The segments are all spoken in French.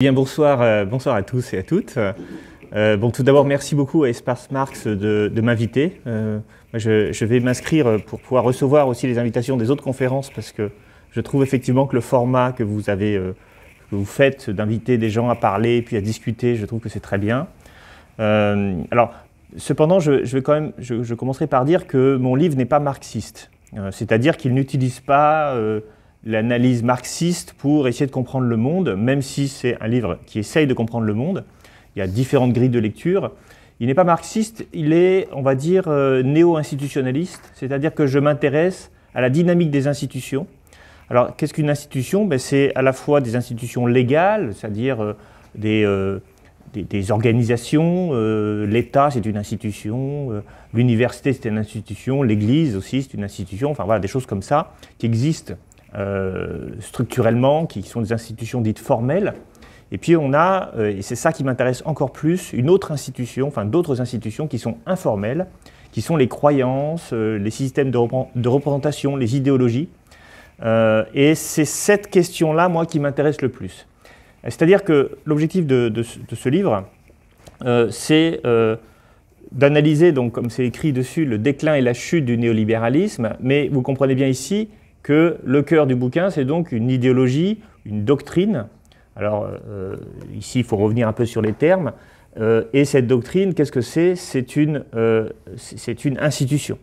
Bien, bonsoir, euh, bonsoir à tous et à toutes. Euh, bon, tout d'abord, merci beaucoup à Espace Marx de, m'inviter. Euh, je, vais m'inscrire pour pouvoir recevoir aussi les invitations des autres conférences parce que je trouve effectivement que le format que vous avez, que vous faites d'inviter des gens à parler et puis à discuter, je trouve que c'est très bien. alors, cependant, je, vais quand même, je, je, commencerai par dire que mon livre n'est pas marxiste, c'est-à-dire qu'il n'utilise pas l'analyse marxiste pour essayer de comprendre le monde, même si c'est un livre qui essaye de comprendre le monde. Il y a différentes grilles de lecture. Il n'est pas marxiste, il est, on va dire, euh, néo-institutionnaliste, c'est-à-dire que je m'intéresse à la dynamique des institutions. Alors, qu'est-ce qu'une institution ben, C'est à la fois des institutions légales, c'est-à-dire euh, des, euh, des, des, organisations, l'État, c'est une institution, l'université, c'est une institution, l'Église aussi, c'est une institution, enfin voilà, des choses comme ça qui existent euh, structurellement, qui sont des institutions dites formelles. Et puis on a, euh, et c'est ça qui m'intéresse encore plus, une autre institution, enfin d'autres institutions qui sont informelles, qui sont les croyances, euh, les systèmes de, représentation, les idéologies. et c'est cette question-là, moi, qui m'intéresse le plus. C'est-à-dire que l'objectif de, ce livre, c'est d'analyser, donc, comme c'est écrit dessus, le déclin et la chute du néolibéralisme, mais vous comprenez bien ici que le cœur du bouquin, c'est donc une idéologie, une doctrine. Alors euh, ici, il faut revenir un peu sur les termes. Euh, et cette doctrine, qu'est-ce que c'est C'est une, euh, une, institution.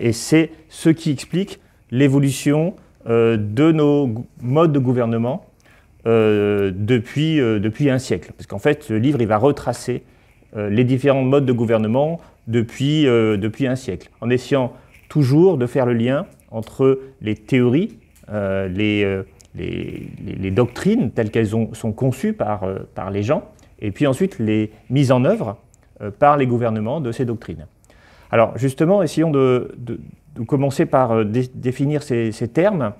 et c'est ce qui explique l'évolution de nos modes de gouvernement depuis, depuis un siècle. Parce qu'en fait, ce livre, il va retracer les différents modes de gouvernement depuis, depuis un siècle, en essayant toujours de faire le lien entre les théories, euh, euh, les, doctrines telles qu'elles sont conçues par, euh, par, les gens, et puis ensuite les mises en œuvre par les gouvernements de ces doctrines. Alors justement, essayons de, commencer par définir ces, termes.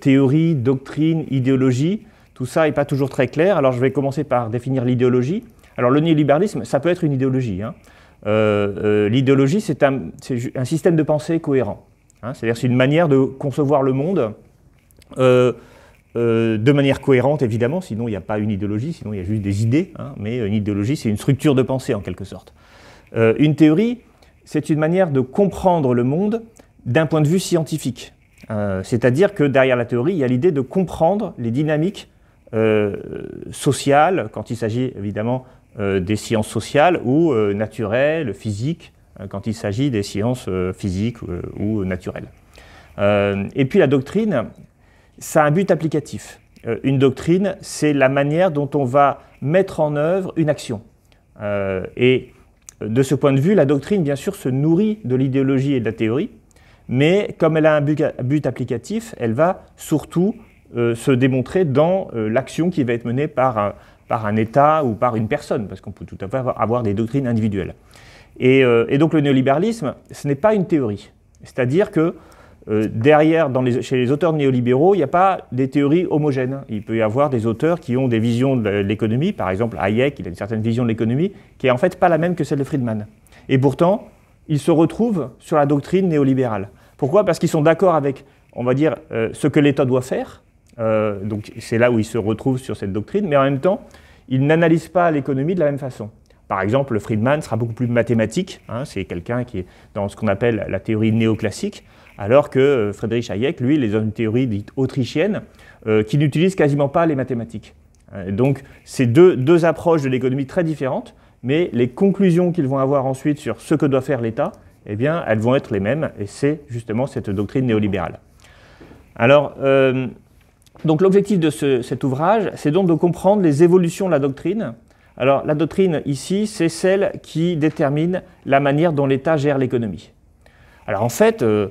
théorie, doctrine, idéologie, tout ça n'est pas toujours très clair. Alors je vais commencer par définir l'idéologie. Alors le néolibéralisme, ça peut être une idéologie. Hein. l'idéologie, c'est un, système de pensée cohérent. Hein, c'est-à-dire c'est une manière de concevoir le monde euh, euh, de manière cohérente, évidemment, sinon il n'y a pas une idéologie, sinon il y a juste des idées, hein, mais une idéologie, c'est une structure de pensée en quelque sorte. Euh, une théorie, c'est une manière de comprendre le monde d'un point de vue scientifique. C'est-à-dire que derrière la théorie, il y a l'idée de comprendre les dynamiques sociales, quand il s'agit évidemment des sciences sociales ou naturelles, physiques, euh, quand il s'agit des sciences euh, physiques euh, ou naturelles. et puis la doctrine, ça a un but applicatif. une doctrine, c'est la manière dont on va mettre en œuvre une action. et de ce point de vue, la doctrine, bien sûr, se nourrit de l'idéologie et de la théorie, mais comme elle a un but, applicatif, elle va surtout se démontrer dans l'action qui va être menée par un, par un État ou par une personne, parce qu'on peut tout à fait avoir des doctrines individuelles. Euh, et, donc le néolibéralisme, ce n'est pas une théorie. C'est-à-dire que euh, derrière, chez les auteurs néolibéraux, il n'y a pas des théories homogènes. Il peut y avoir des auteurs qui ont des visions de l'économie, par exemple Hayek, il a une certaine vision de l'économie, qui est en fait pas la même que celle de Friedman. Et pourtant, ils se retrouvent sur la doctrine néolibérale. Pourquoi Parce qu'ils sont d'accord avec, on va dire, euh, ce que l'État doit faire. donc c'est là où ils se retrouvent sur cette doctrine, mais en même temps, ils n'analysent pas l'économie de la même façon. Par exemple, Friedman sera beaucoup plus mathématique, hein, c'est quelqu'un qui est dans ce qu'on appelle la théorie néoclassique, alors que euh, Friedrich Hayek, lui, il est dans une théorie dite autrichienne, euh, qui n'utilise quasiment pas les mathématiques. Euh, donc, c'est deux, deux approches de l'économie très différentes, mais les conclusions qu'ils vont avoir ensuite sur ce que doit faire l'État, eh bien, elles vont être les mêmes, et c'est justement cette doctrine néolibérale. Alors, donc l'objectif de cet ouvrage, c'est donc de comprendre les évolutions de la doctrine alors la doctrine ici, c'est celle qui détermine la manière dont l'État gère l'économie. Alors en fait, euh,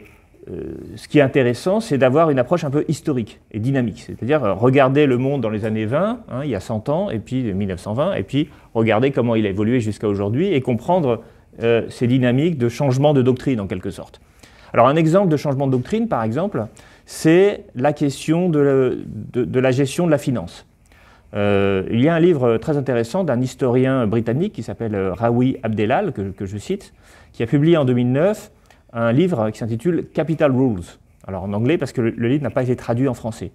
euh, ce qui est intéressant, c'est d'avoir une approche un peu historique et dynamique. C'est-à-dire euh, regarder le monde dans les années 20, hein, il y a 100 ans, et puis 1920, et puis regarder comment il a évolué jusqu'à aujourd'hui et comprendre ces dynamiques de changement de doctrine en quelque sorte. Alors un exemple de changement de doctrine, par exemple, c'est la question de la gestion de la finance. Euh, il y a un livre très intéressant d'un historien britannique qui s'appelle euh, Rawi Abdelal, que, je cite, qui a publié en 2009 un livre qui s'intitule Capital Rules. Alors en anglais, parce que le, livre n'a pas été traduit en français.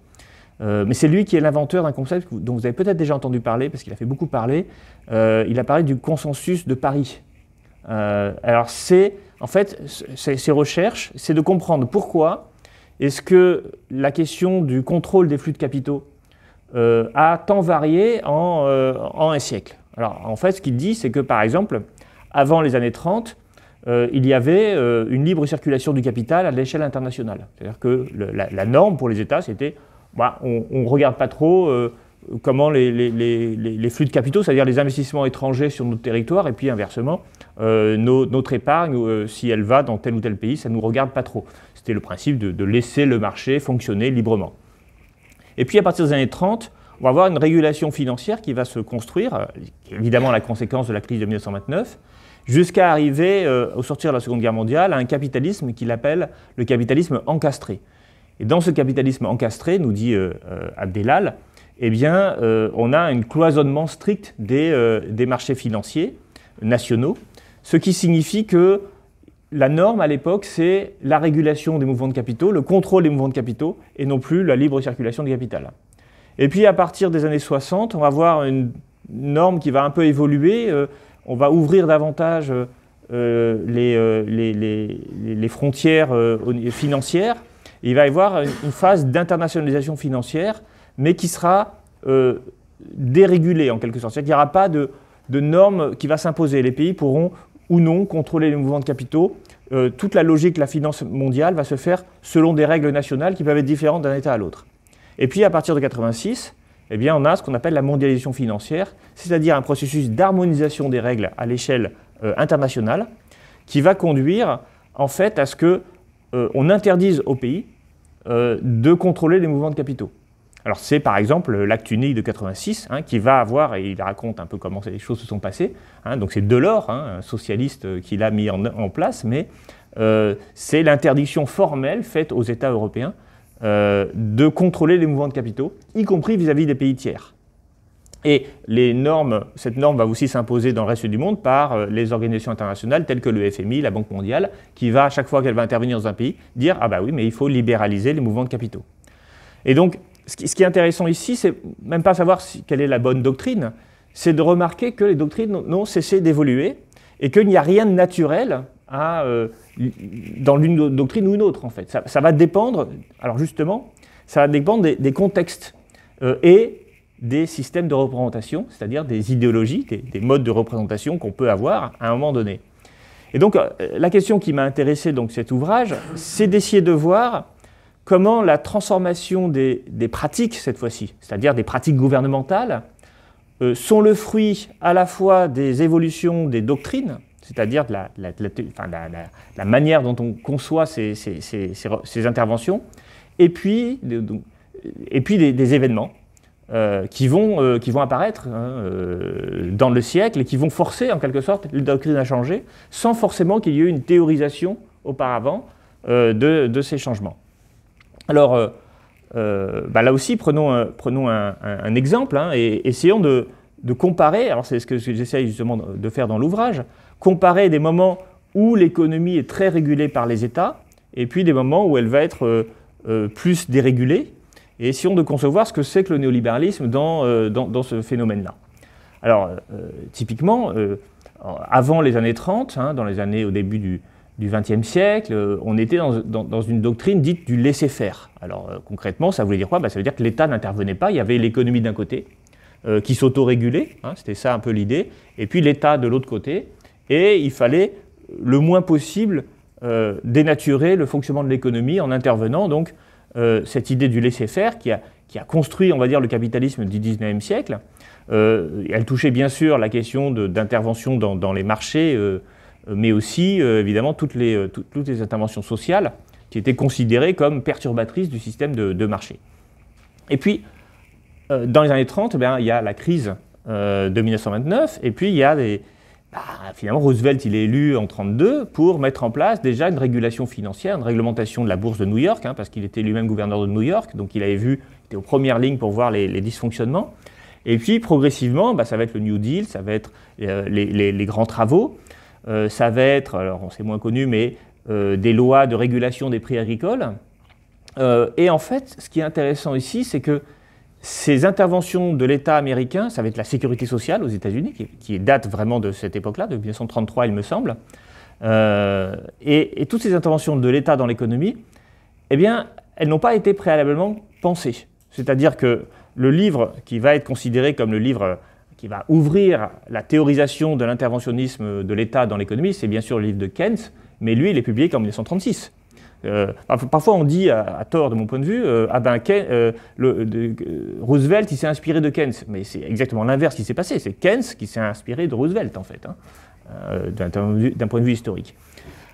Euh, mais c'est lui qui est l'inventeur d'un concept dont vous avez peut-être déjà entendu parler, parce qu'il a fait beaucoup parler. il a parlé du consensus de Paris. alors c'est, en fait, ses recherches, c'est de comprendre pourquoi est-ce que la question du contrôle des flux de capitaux a euh, tant varié euh, en, un siècle. Alors en fait, ce qu'il dit, c'est que par exemple, avant les années 30, euh, il y avait une libre circulation du capital à l'échelle internationale. C'est-à-dire que la, norme pour les États, c'était bah, on ne regarde pas trop comment les, flux de capitaux, c'est-à-dire les investissements étrangers sur notre territoire, et puis inversement, notre épargne, si elle va dans tel ou tel pays, ça ne nous regarde pas trop. C'était le principe de, laisser le marché fonctionner librement. Et puis à partir des années 30, on va avoir une régulation financière qui va se construire, euh, évidemment la conséquence de la crise de 1929, jusqu'à arriver, euh, au sortir de la Seconde Guerre mondiale, à un capitalisme qu'il appelle le capitalisme encastré. Et dans ce capitalisme encastré, nous dit euh, Abdelal, eh bien, on a un cloisonnement strict des, des marchés financiers nationaux, ce qui signifie que la norme à l'époque, c'est la régulation des mouvements de capitaux, le contrôle des mouvements de capitaux, et non plus la libre circulation du capital. Et puis à partir des années 60, on va voir une norme qui va un peu évoluer, euh, on va ouvrir davantage euh, euh, les, frontières financières, il va y avoir une, phase d'internationalisation financière, mais qui sera dérégulée en quelque sorte. Il n'y aura pas de, de normes qui va s'imposer. Les pays pourront ou non contrôler les mouvements de capitaux. Euh, toute la logique de la finance mondiale va se faire selon des règles nationales qui peuvent être différentes d'un État à l'autre. Et puis à partir de 86, eh bien, on a ce qu'on appelle la mondialisation financière, c'est-à-dire un processus d'harmonisation des règles à l'échelle euh, internationale, qui va conduire en fait à ce que euh, interdise aux pays de contrôler les mouvements de capitaux. Alors c'est par exemple l'acte unique de 86 hein, qui va avoir, et il raconte un peu comment les choses se sont passées, hein, donc c'est Delors, hein, un socialiste, euh, qui l'a mis en, place, mais euh, c'est l'interdiction formelle faite aux États européens euh, de contrôler les mouvements de capitaux, y compris vis-à-vis des pays tiers. Et les normes, cette norme va aussi s'imposer dans le reste du monde par les organisations internationales telles que le FMI, la Banque mondiale, qui va, à chaque fois qu'elle va intervenir dans un pays, dire Ah bah oui, mais il faut libéraliser les mouvements de capitaux. Et donc, ce qui, est intéressant ici, c'est même pas savoir quelle est la bonne doctrine, c'est de remarquer que les doctrines n'ont cessé d'évoluer et qu'il n'y a rien de naturel euh, dans l'une doctrine ou une autre, en fait. Ça, va dépendre, alors justement, ça va dépendre des, contextes euh, et des systèmes de représentation, c'est-à-dire des idéologies, des, modes de représentation qu'on peut avoir à un moment donné. Et donc, euh, la question qui m'a intéressé donc cet ouvrage, c'est d'essayer de voir comment la transformation des, pratiques, cette fois-ci, c'est-à-dire des pratiques gouvernementales, euh, sont le fruit à la fois des évolutions des doctrines, c'est-à-dire de la, manière dont on conçoit ces, interventions, et puis, des, événements euh, euh, qui, vont, apparaître hein, dans le siècle et qui vont forcer en quelque sorte les doctrines à changer, sans forcément qu'il y ait eu une théorisation auparavant de ces changements. Alors, euh, euh, bah là aussi, prenons, un, exemple hein, et essayons de, comparer, alors c'est ce que j'essaye justement de faire dans l'ouvrage, comparer des moments où l'économie est très régulée par les États et puis des moments où elle va être euh, plus dérégulée, et essayons de concevoir ce que c'est que le néolibéralisme dans, ce phénomène-là. Alors, typiquement, avant les années 30, hein, dans les années au début du, du XXe siècle, euh, on était dans, une doctrine dite du laisser-faire. Alors euh, concrètement, ça voulait dire quoi bah, Ça veut dire que l'État n'intervenait pas, il y avait l'économie d'un côté, euh, qui s'autorégulait, hein, c'était ça un peu l'idée, et puis l'État de l'autre côté, et il fallait le moins possible dénaturer le fonctionnement de l'économie en intervenant donc cette idée du laisser-faire qui a, construit, on va dire, le capitalisme du XIXe siècle. elle touchait bien sûr la question d'intervention dans, dans, les marchés euh, mais aussi euh, évidemment toutes les, euh, toutes les interventions sociales qui étaient considérées comme perturbatrices du système de, marché. Et puis, dans les années 30, eh il y a la crise de 1929, et puis il y a des... Bah, finalement, Roosevelt, il est élu en 1932 pour mettre en place déjà une régulation financière, une réglementation de la bourse de New York, hein, parce qu'il était lui-même gouverneur de New York, donc il avait vu, il était aux premières lignes pour voir les, dysfonctionnements. Et puis, progressivement, bah, ça va être le New Deal, ça va être les, grands travaux ça euh, va être, alors on s'est moins connu, mais euh, des lois de régulation des prix agricoles. Euh, et en fait, ce qui est intéressant ici, c'est que ces interventions de l'État américain, ça va être la sécurité sociale aux États-Unis, qui, date vraiment de cette époque-là, de 1933, il me semble, et, et, toutes ces interventions de l'État dans l'économie, eh bien, elles n'ont pas été préalablement pensées. C'est-à-dire que le livre qui va être considéré comme le livre qui va ouvrir la théorisation de l'interventionnisme de l'État dans l'économie, c'est bien sûr le livre de Keynes, mais lui, il est publié qu'en 1936. Euh, parfois, on dit, à, tort de mon point de vue, euh, ah ben, euh, Roosevelt, il s'est inspiré de Keynes. Mais c'est exactement l'inverse qui s'est passé. C'est Keynes qui s'est inspiré de Roosevelt, en fait, hein, d'un point de vue historique.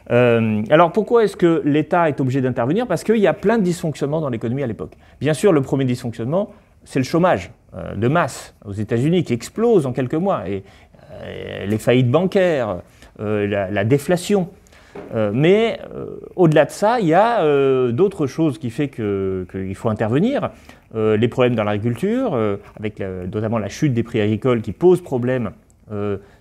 alors pourquoi est-ce que l'État est obligé d'intervenir Parce qu'il y a plein de dysfonctionnements dans l'économie à l'époque. Bien sûr, le premier dysfonctionnement, c'est le chômage euh, de masse aux États-Unis qui explose en quelques mois, et, euh, les faillites bancaires, euh, la, déflation. mais au-delà de ça, il y a d'autres choses qui font qu'il faut intervenir. les problèmes dans l'agriculture, avec notamment la chute des prix agricoles qui pose problème.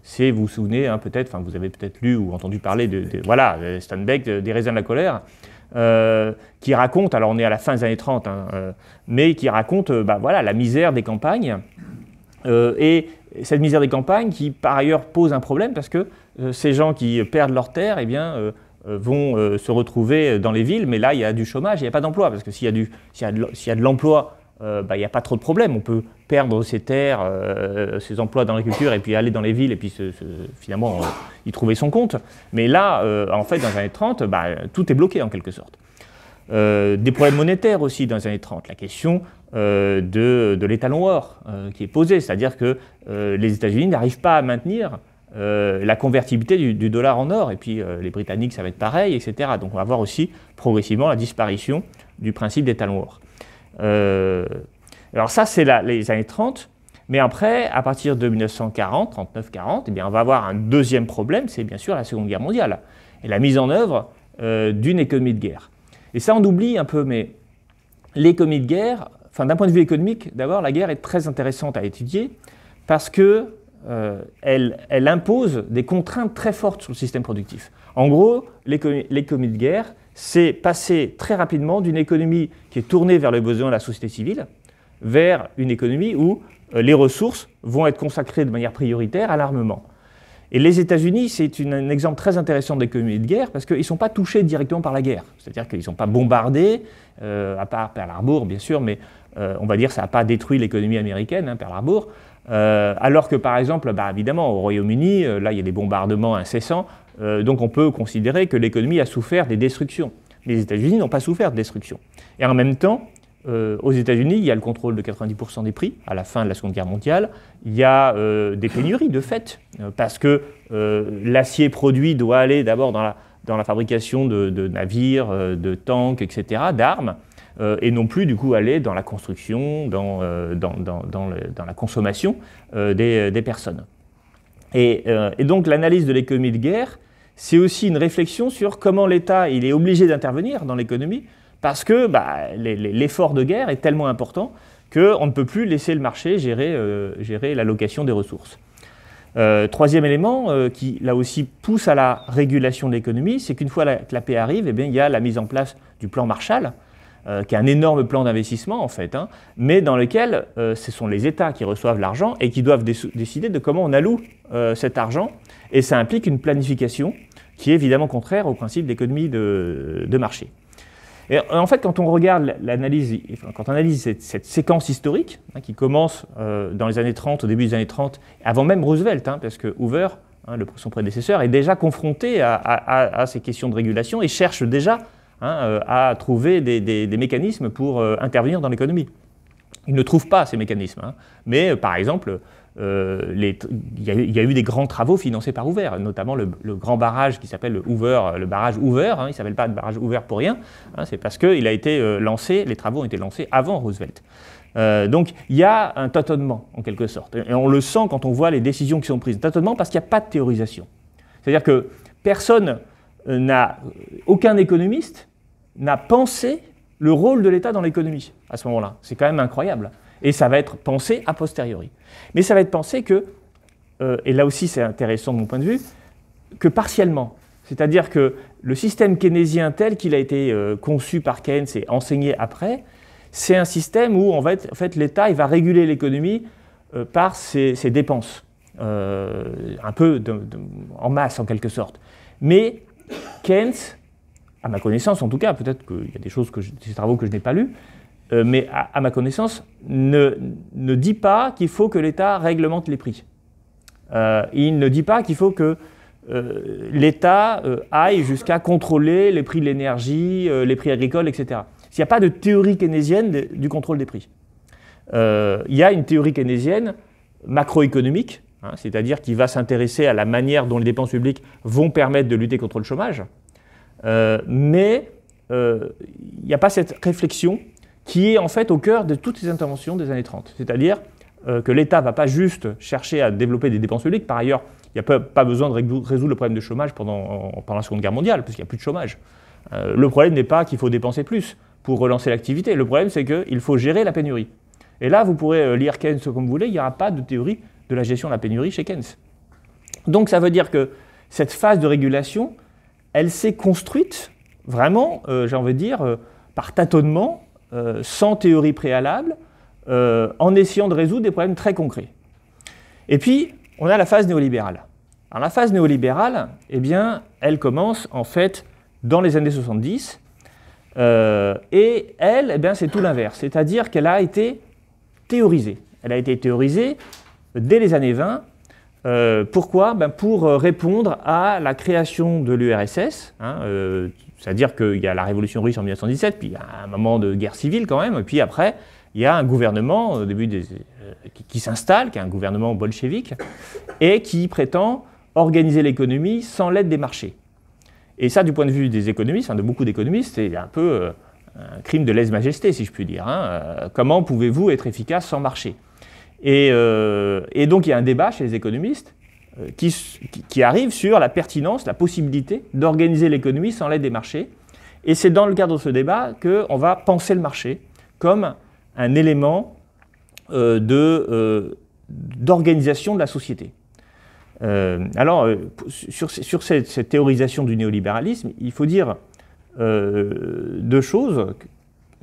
c'est, vous vous souvenez hein, peut-être, vous avez peut-être lu ou entendu parler de, voilà, Steinbeck, des raisins de la colère. Euh, qui raconte, alors on est à la fin des années 30, hein, euh, mais qui raconte euh, bah, voilà, la misère des campagnes. et cette misère des campagnes qui, par ailleurs, pose un problème parce que ces gens qui perdent leurs terres, et eh bien, vont se retrouver dans les villes, mais là, il y a du chômage, il n'y a pas d'emploi, parce que s'il y du, s'il y a de l'emploi euh, bah, il n'y a pas trop de problèmes, On peut perdre ses terres, euh, ses emplois dans l'agriculture, et puis aller dans les villes, et puis finalement euh, y trouver son compte. Mais là, en fait, dans les années 30, bah, tout est bloqué en quelque sorte. des problèmes monétaires aussi dans les années 30. La question de, l'étalon or qui est posée, c'est-à-dire que les États-Unis n'arrivent pas à maintenir la convertibilité du, dollar en or, et puis les Britanniques, ça va être pareil, etc. Donc on va voir aussi progressivement la disparition du principe d'étalon or. Euh, alors ça, c'est les années 30. Mais après, à partir de 1940, 39-40, eh bien, on va avoir un deuxième problème, c'est bien sûr la Seconde Guerre mondiale et la mise en œuvre euh, d'une économie de guerre. Et ça, on oublie un peu, mais l'économie de guerre, enfin, d'un point de vue économique, d'abord, la guerre est très intéressante à étudier parce que euh, elle, impose des contraintes très fortes sur le système productif. En gros, l'économie de guerre, c'est passer très rapidement d'une économie qui est tournée vers le besoin de la société civile, vers une économie où euh, les ressources vont être consacrées de manière prioritaire à l'armement. Et les États-Unis, c'est un exemple très intéressant d'économie de guerre parce qu'ils ne sont pas touchés directement par la guerre. C'est-à-dire qu'ils ne sont pas bombardés, euh, à part Pearl Harbor, bien sûr, mais euh, on va dire que ça n'a pas détruit l'économie américaine, hein, Pearl Harbor. alors que, par exemple, bah, évidemment, au Royaume-Uni, là, il y a des bombardements incessants. Euh, donc on peut considérer que l'économie a souffert des destructions. Les États-Unis n'ont pas souffert de destructions. Et en même temps, euh, aux États-Unis, il y a le contrôle de 90% des prix à la fin de la Seconde Guerre mondiale. Il y a euh, des pénuries de fait, parce que l'acier produit doit aller d'abord dans la, fabrication de, navires, de tanks, etc., d'armes. et non plus du coup aller dans la construction, dans, la consommation des, personnes. et donc l'analyse de l'économie de guerre c'est aussi une réflexion sur comment l'État il est obligé d'intervenir dans l'économie parce que bah, l'effort de guerre est tellement important qu'on ne peut plus laisser le marché gérer, la euh, location l'allocation des ressources. Euh, troisième élément euh, qui, là aussi, pousse à la régulation de l'économie, c'est qu'une fois que la paix arrive, eh bien, il y a la mise en place du plan Marshall, euh, qui un énorme plan d'investissement en fait, hein, mais dans lequel euh, ce sont les États qui reçoivent l'argent et qui doivent décider de comment on alloue euh, cet argent. Et ça implique une planification qui est évidemment contraire au principe d'économie de, de, marché. Et en fait, quand on regarde l'analyse, quand on analyse cette, séquence historique hein, qui commence dans les années 30, au début des années 30, avant même Roosevelt, hein, parce que Hoover, hein, son prédécesseur, est déjà confronté à ces questions de régulation et cherche déjà Hein, euh, à trouver des, mécanismes pour euh, intervenir dans l'économie. Ils ne trouvent pas ces mécanismes. Hein. Mais euh, par exemple, il y, a eu des grands travaux financés par Hoover, notamment le, grand barrage qui s'appelle le Hoover, le barrage Hoover. Hein, il ne s'appelle pas le barrage Hoover pour rien. c'est parce que a été lancé, les travaux ont été lancés avant Roosevelt. donc il y a un tâtonnement en quelque sorte, et on le sent quand on voit les décisions qui sont prises. tâtonnement parce qu'il n'y a pas de théorisation. C'est-à-dire que personne euh, n'a euh, aucun économiste n'a pensé le rôle de l'État dans l'économie à ce moment-là. C'est quand même incroyable. Et ça va être pensé a posteriori. Mais ça va être pensé que, euh, et là aussi c'est intéressant de mon point de vue, que partiellement. C'est-à-dire que le système keynésien tel qu'il a été conçu par Keynes et enseigné après, c'est un système où en fait, l'État il va réguler l'économie par ses, dépenses, un peu en masse en quelque sorte. Mais Keynes, à ma connaissance en tout cas, peut-être qu'il y a des choses, que travaux que je n'ai pas lus, euh, mais à, ma connaissance, ne, dit pas qu'il faut que l'État réglemente les prix. Euh, il ne dit pas qu'il faut que euh, l'État aille jusqu'à contrôler les prix de l'énergie, les prix agricoles, etc. S'il n'y a pas de théorie keynésienne du contrôle des prix. il y a une théorie keynésienne macroéconomique Hein, c'est-à-dire qui va s'intéresser à la manière dont les dépenses publiques vont permettre de lutter contre le chômage. Euh, mais euh, il n'y a pas cette réflexion qui est en fait au cœur de toutes ces interventions des années 30. C'est-à-dire euh, que l'État ne va pas juste chercher à développer des dépenses publiques. Par ailleurs, il n'y a pas, besoin de résoudre le problème de chômage pendant, pendant la Seconde Guerre mondiale, parce qu'il n'y a plus de chômage. le problème n'est pas qu'il faut dépenser plus pour relancer l'activité. Le problème, c'est qu'il faut gérer la pénurie. Et là, vous pourrez lire Keynes comme vous voulez, il n'y aura pas de théorie de la gestion de la pénurie chez Keynes. Donc ça veut dire que cette phase de régulation, elle s'est construite vraiment, euh, j'en veux dire, euh, par tâtonnement, euh, sans théorie préalable, en essayant de résoudre des problèmes très concrets. Et puis, on a la phase néolibérale. Alors la phase néolibérale, eh bien, elle commence en fait dans les années 70, et elle, eh bien, c'est tout l'inverse, c'est-à-dire qu'elle a été théorisée. Elle a été théorisée dès les années 20. Euh, pourquoi ben, Pour euh, répondre à la création de l'URSS, hein, euh, c'est-à-dire qu'il y a la révolution russe en 1917, puis il y a un moment de guerre civile quand même, et puis après, il y a un gouvernement début qui, s'installe, qui est un gouvernement bolchevique, et qui prétend organiser l'économie sans l'aide des marchés. Et ça, du point de vue des économistes, de beaucoup d'économistes, c'est un peu un crime de lèse-majesté, si je puis dire. Hein, comment pouvez-vous être efficace sans marché euh, et, donc il y a un débat chez les économistes euh, qui, arrive sur la pertinence, la possibilité d'organiser l'économie sans l'aide des marchés. Et c'est dans le cadre de ce débat qu'on va penser le marché comme un élément euh, d'organisation de, la société. alors, sur, cette, théorisation du néolibéralisme, il faut dire deux choses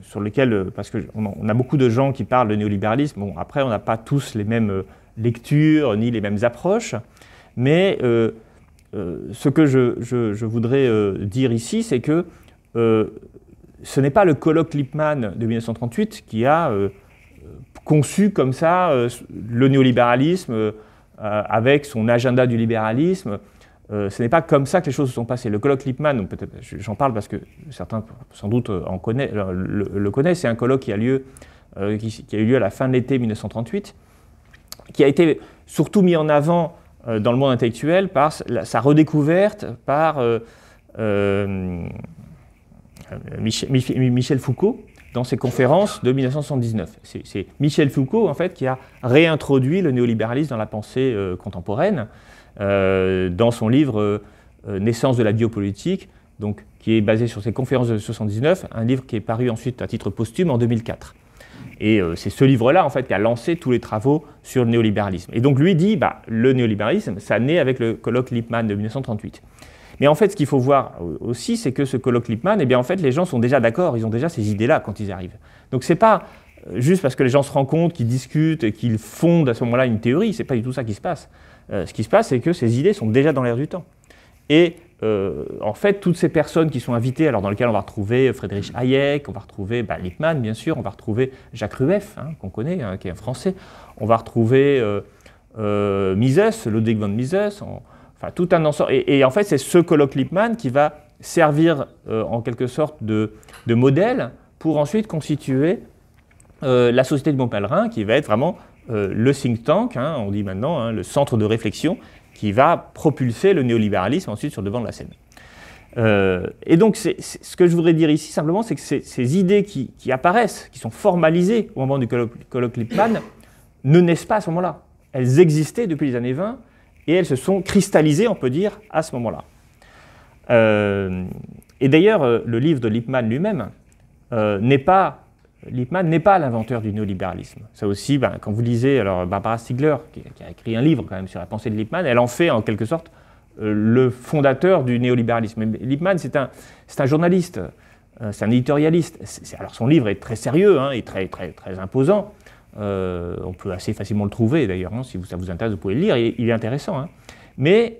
sur lequel, euh, parce qu'on a beaucoup de gens qui parlent de néolibéralisme, bon, après, on n'a pas tous les mêmes euh, lectures ni les mêmes approches, mais euh, ce que je, voudrais dire ici, c'est que ce n'est pas le colloque Lippmann de 1938 qui a conçu comme ça le néolibéralisme avec son agenda du libéralisme. Euh, ce n'est pas comme ça que les choses se sont passées. Le colloque Lippmann, j'en parle parce que certains sans doute euh, en connaissent, le, connaissent, c'est un colloque qui a, lieu, euh, qui, a eu lieu à la fin de l'été 1938, qui a été surtout mis en avant dans le monde intellectuel par sa redécouverte par Michel, Michel, Foucault dans ses conférences de 1979. C'est Michel Foucault, en fait, qui a réintroduit le néolibéralisme dans la pensée contemporaine. Euh, dans son livre euh, euh, Naissance de la biopolitique, donc, qui est basé sur ses conférences de 1979, un livre qui est paru ensuite à titre posthume en 2004. Et c'est ce livre-là, en fait, qui a lancé tous les travaux sur le néolibéralisme. Et donc, lui dit, bah, le néolibéralisme, ça naît avec le colloque Lippmann de 1938. Mais en fait, ce qu'il faut voir aussi, c'est que ce colloque Lippmann, et eh bien, en fait, les gens sont déjà d'accord, ils ont déjà ces idées-là quand ils arrivent. Donc, c'est pas juste parce que les gens se rencontrent, qu'ils discutent, et qu'ils fondent à ce moment-là une théorie. Ce n'est pas du tout ça qui se passe. Euh, ce qui se passe, c'est que ces idées sont déjà dans l'air du temps. Et euh, en fait, toutes ces personnes qui sont invitées, alors dans lesquelles on va retrouver Friedrich Hayek, on va retrouver bah, Lippmann, bien sûr, on va retrouver Jacques Rueff, hein, qu'on connaît, hein, qui est un Français, on va retrouver euh, Mises, Ludwig von Mises, enfin tout un ensemble. Et, en fait, c'est ce colloque Lippmann qui va servir en quelque sorte de modèle pour ensuite constituer euh, la Société de Mont Pèlerin, qui va être vraiment euh, le think tank, hein, on dit maintenant hein, le centre de réflexion, qui va propulser le néolibéralisme ensuite sur le devant de la scène. Euh, et donc, c'est ce que je voudrais dire ici, simplement, c'est que ces, idées qui, apparaissent, qui sont formalisées au moment du colloque, Lippmann, ne naissent pas à ce moment-là. Elles existaient depuis les années 20 et elles se sont cristallisées, on peut dire, à ce moment-là. et d'ailleurs, le livre de Lippmann lui-même n'est pas Lippmann n'est pas l'inventeur du néolibéralisme. Ça aussi, ben, quand vous lisez alors Barbara Stiegler, qui, a écrit un livre quand même sur la pensée de Lippmann, elle en fait en quelque sorte euh, le fondateur du néolibéralisme. Mais Lippmann, c'est un, journaliste, euh, c'est un éditorialiste. alors son livre est très sérieux hein, et très, très, imposant. Euh, on peut assez facilement le trouver d'ailleurs, hein, si ça vous intéresse, vous pouvez le lire, il, est intéressant. Hein. Mais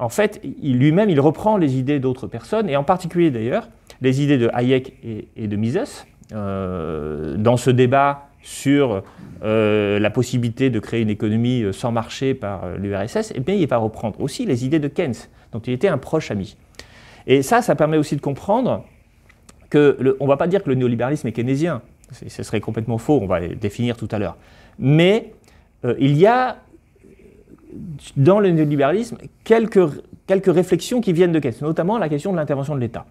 en fait, lui-même, il reprend les idées d'autres personnes, et en particulier d'ailleurs les idées de Hayek et de Mises euh, dans ce débat sur euh, la possibilité de créer une économie euh, sans marché par l'URSS, eh il va reprendre aussi les idées de Keynes, dont il était un proche ami. Et ça, ça permet aussi de comprendre que, on ne va pas dire que le néolibéralisme est keynésien, ce serait complètement faux, on va le définir tout à l'heure, mais il y a dans le néolibéralisme quelques, quelques réflexions qui viennent de Keynes, notamment la question de l'intervention de l'État.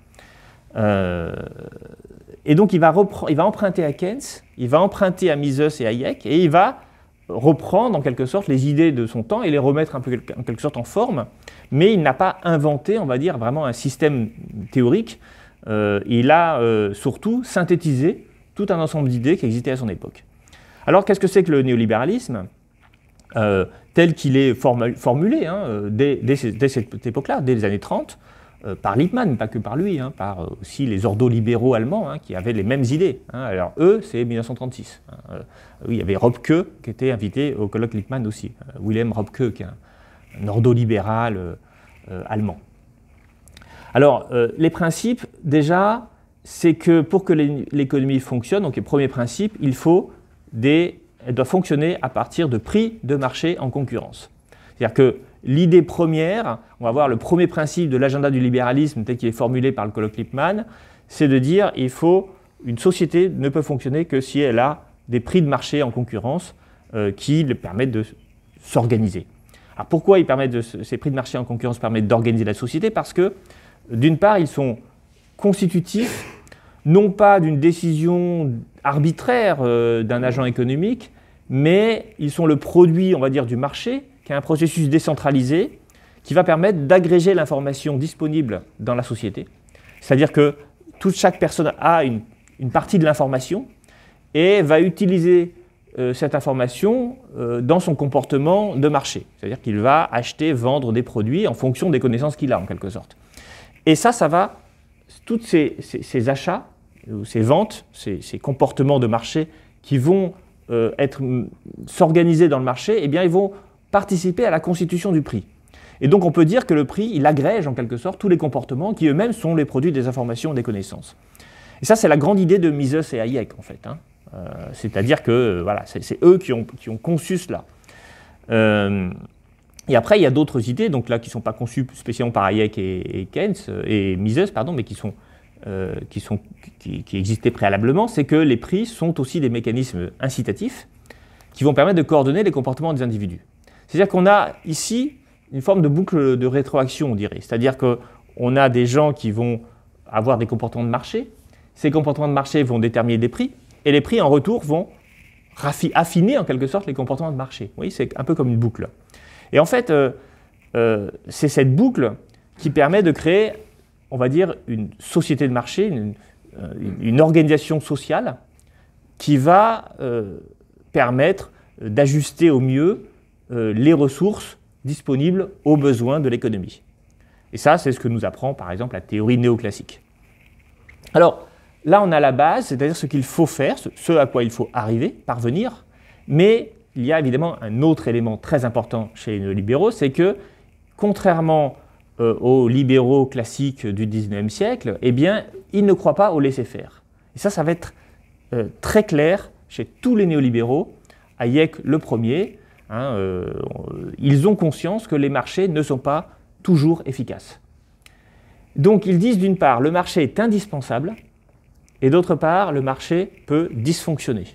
Et donc il va, il va emprunter à Keynes, il va emprunter à Mises et à Hayek, et il va reprendre en quelque sorte les idées de son temps et les remettre un peu en quelque sorte en forme, mais il n'a pas inventé, on va dire, vraiment un système théorique, euh, il a euh, surtout synthétisé tout un ensemble d'idées qui existaient à son époque. Alors qu'est-ce que c'est que le néolibéralisme euh, tel qu'il est formulé hein, dès, cette époque-là, dès les années 30 euh, par Lippmann, pas que par lui, hein, par euh, aussi les ordolibéraux allemands hein, qui avaient les mêmes idées. Hein. Alors eux, c'est 1936. Euh, il y avait Robke qui était invité au colloque Lippmann aussi, Wilhelm Robke, qui est un, ordolibéral libéral allemand. Alors les principes, déjà, c'est que pour que l'économie fonctionne, donc les premiers principes, il faut des, elle doit fonctionner à partir de prix de marché en concurrence. C'est-à-dire que l'idée première, on va voir le premier principe de l'agenda du libéralisme tel qu'il est formulé par le colloque Lippmann, c'est de dire il faut une société ne peut fonctionner que si elle a des prix de marché en concurrence euh, qui le permettent de s'organiser. Alors pourquoi ces prix de marché en concurrence permettent d'organiser la société Parce que d'une part, ils sont constitutifs non pas d'une décision arbitraire euh, d'un agent économique, mais ils sont le produit, on va dire, du marché qui est un processus décentralisé qui va permettre d'agréger l'information disponible dans la société. C'est-à-dire que toute chaque personne a une, partie de l'information et va utiliser euh, cette information euh, dans son comportement de marché. C'est-à-dire qu'il va acheter, vendre des produits en fonction des connaissances qu'il a, en quelque sorte. Et ça, ça va, tous ces, achats, ces ventes, ces, comportements de marché qui vont euh, être mm, s'organiser dans le marché, et eh bien, ils vont participer à la constitution du prix. Et donc on peut dire que le prix, il agrège en quelque sorte tous les comportements qui eux-mêmes sont les produits des informations et des connaissances. Et ça, c'est la grande idée de Mises et Hayek, en fait. Hein. Euh, c'est-à-dire que euh, voilà, c'est eux qui ont, ont, conçu cela. Euh, et après, il y a d'autres idées, donc là, qui ne sont pas conçues spécialement par Hayek et, Keynes, et Mises, pardon, mais qui, sont, qui, sont, qui existaient préalablement, c'est que les prix sont aussi des mécanismes incitatifs qui vont permettre de coordonner les comportements des individus. C'est-à-dire qu'on a ici une forme de boucle de rétroaction, on dirait. C'est-à-dire qu'on a des gens qui vont avoir des comportements de marché, ces comportements de marché vont déterminer des prix, et les prix en retour vont affiner en quelque sorte les comportements de marché. Oui, c'est un peu comme une boucle. Et en fait, euh, euh, c'est cette boucle qui permet de créer, on va dire, une société de marché, une, euh, organisation sociale qui va permettre d'ajuster au mieux euh, les ressources disponibles aux besoins de l'économie. Et ça, c'est ce que nous apprend par exemple la théorie néoclassique. Alors là, on a la base, c'est-à-dire ce qu'il faut faire, ce à quoi il faut arriver, parvenir, mais il y a évidemment un autre élément très important chez les néolibéraux, c'est que contrairement euh, aux libéraux classiques du 19e siècle, eh bien, ils ne croient pas au laisser-faire. Et ça, ça va être euh, très clair chez tous les néolibéraux, Hayek le premier, Hein, euh, ils ont conscience que les marchés ne sont pas toujours efficaces. Donc ils disent d'une part, le marché est indispensable, et d'autre part, le marché peut dysfonctionner.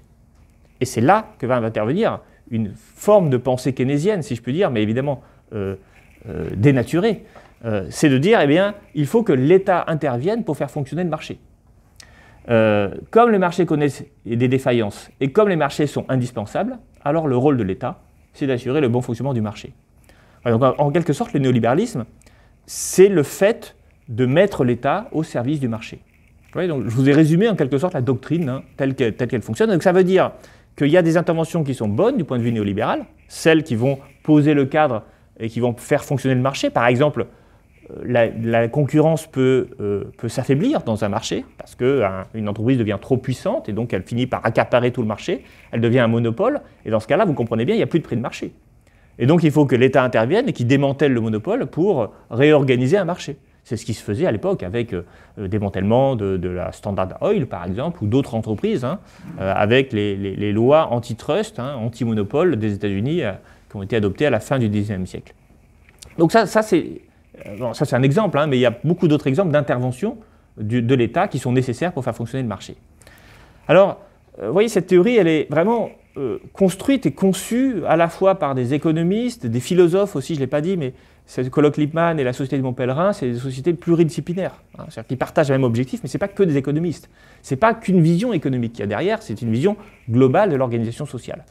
Et c'est là que va intervenir une forme de pensée keynésienne, si je puis dire, mais évidemment euh, euh, dénaturée. c'est de dire, eh bien, il faut que l'État intervienne pour faire fonctionner le marché. comme les marchés connaissent des défaillances et comme les marchés sont indispensables, alors le rôle de l'État c'est d'assurer le bon fonctionnement du marché. Donc, en quelque sorte, le néolibéralisme, c'est le fait de mettre l'État au service du marché. je vous ai résumé en quelque sorte la doctrine hein, telle qu'elle fonctionne. Donc ça veut dire qu'il y a des interventions qui sont bonnes du point de vue néolibéral, celles qui vont poser le cadre et qui vont faire fonctionner le marché. Par exemple, la, concurrence peut, euh, peut s'affaiblir dans un marché parce qu'une euh, entreprise devient trop puissante et donc elle finit par accaparer tout le marché, elle devient un monopole et dans ce cas-là, vous comprenez bien, il n'y a plus de prix de marché. Et donc il faut que l'État intervienne et qu'il démantèle le monopole pour réorganiser un marché. C'est ce qui se faisait à l'époque avec le euh, démantèlement de, la Standard Oil, par exemple, ou d'autres entreprises, hein, avec les, lois antitrust, hein, anti-monopole des États-Unis qui ont été adoptées à la fin du XIXe siècle. Donc ça, ça c'est euh, bon, ça c'est un exemple, hein, mais il y a beaucoup d'autres exemples d'intervention de l'État qui sont nécessaires pour faire fonctionner le marché. Alors, euh, vous voyez, cette théorie, elle est vraiment euh, construite et conçue à la fois par des économistes, des philosophes aussi, je ne l'ai pas dit, mais c'est colloque Lippmann et la Société de Montpellerin, c'est des sociétés pluridisciplinaires, hein, c'est-à-dire qui partagent le même objectif, mais ce n'est pas que des économistes. Ce n'est pas qu'une vision économique qu'il y a derrière, c'est une vision globale de l'organisation sociale.